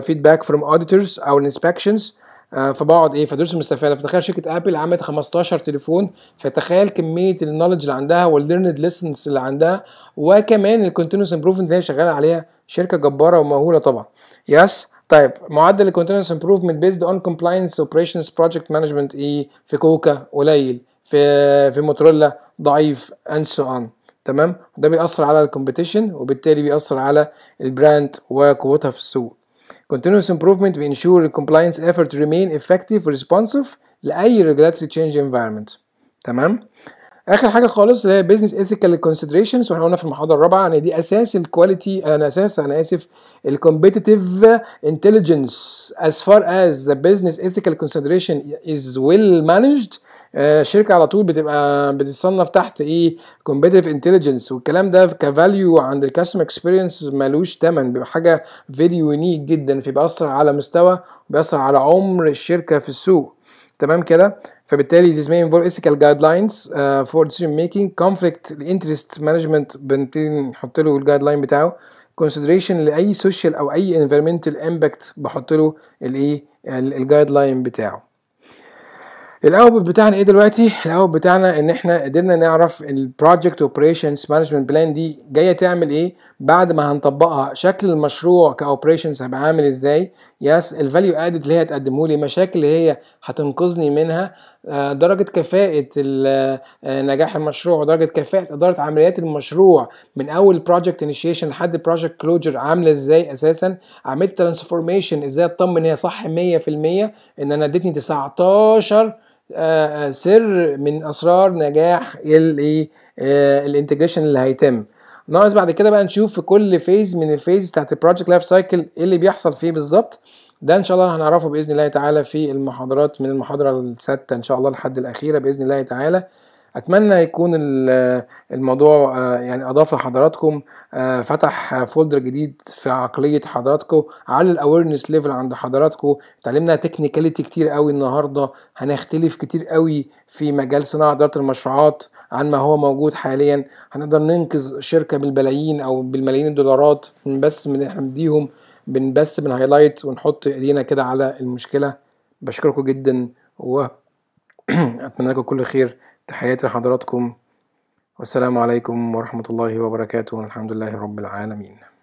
[SPEAKER 1] فيدباك فروم اوديتورز او الانسبكشنز آه، فبقعد ايه فدروس مستفاده فتخيل شركه ابل عملت 15 تليفون فتخيل كميه النولج اللي عندها والليرند ليسنس اللي عندها وكمان الكونتينوس امبروفمنت اللي هي شغاله عليها شركه جباره ومهوله طبعا يس طيب معدل الكونتينوس امبروفمنت بيزد اون كومبلاينس اوبريشنز بروجكت مانجمنت ايه في كوكا قليل في في موتورولا ضعيف اند سو اون تمام ده بيأثر على الكومبيتيشن وبالتالي بيأثر على البراند وقوتها في السوق كونتينوس امبروفمنت بينشور الكومبلاينس ايفورت ريمين افكتيف responsive لأي regulatory تشينج انفايرمنت تمام اخر حاجه خالص اللي هي بزنس ايثيكال كونسيدريشنز واحنا قلنا في المحاضره الرابعه ان دي اساس الكواليتي انا اساس انا اسف الكومبيتيتيف انتليجنس از فار از بزنس ايثيكال كونسيدريشن از ويل مانجد الشركه على طول بتبقى بتتصنف تحت ايه كومبيتيتيف انتليجنس والكلام ده كفاليو عند الكاستمر اكسبيرينس ملوش تمن بيبقى حاجه فيديو يونيك جدا اثر على مستوى بيأثر على عمر الشركه في السوق تمام كده فبالتالي this may involve ethical guidelines uh, for decision making conflict interest management بنبتدي نحط له الجايد لاين بتاعه consideration لاي social او اي environmental impact بحط له الايه الجايد لاين بتاعه الاوتبوت بتاعنا ايه دلوقتي الاوتبوت بتاعنا ان احنا قدرنا نعرف البروجكت اوبريشنز مانجمنت بلان دي جايه تعمل ايه بعد ما هنطبقها شكل المشروع كاوبريشنز هيبقى عامل ازاي يس الفاليو ادد اللي هي هتقدمه لي مشاكل اللي هي هتنقذني منها آه، درجة كفاءة آه، نجاح المشروع ودرجة كفاءة إدارة عمليات المشروع من أول بروجكت انيشيشن لحد بروجكت كلوجر عاملة إزاي أساسا عملت ترانسفورميشن إزاي أطمن إن هي صح 100% إن أنا ادتني 19 آه، آه، سر من اسرار نجاح آه، الانتجريشن اللي هيتم ناقص بعد كده بقى نشوف في كل فيز من الفيز بتاعت البروجكت لايف سايكل ايه اللي بيحصل فيه بالظبط ده ان شاء الله هنعرفه باذن الله تعالى في المحاضرات من المحاضره السادسه ان شاء الله لحد الاخيره باذن الله تعالى اتمنى يكون الموضوع آه، يعني اضاف لحضراتكم آه، فتح فولدر جديد في عقليه حضراتكم على الاويرنس ليفل عند حضراتكم اتعلمنا تكنيكاليتي كتير قوي النهارده هنختلف كتير قوي في مجال صناعه اداره المشروعات عن ما هو موجود حاليا هنقدر ننقذ شركه بالبلايين او بالملايين الدولارات من بس من احنا بنديهم من بس بنهايلايت ونحط ايدينا كده على المشكله بشكركم جدا و اتمنى لكم كل خير تحياتي لحضراتكم والسلام عليكم ورحمة الله وبركاته والحمد لله رب العالمين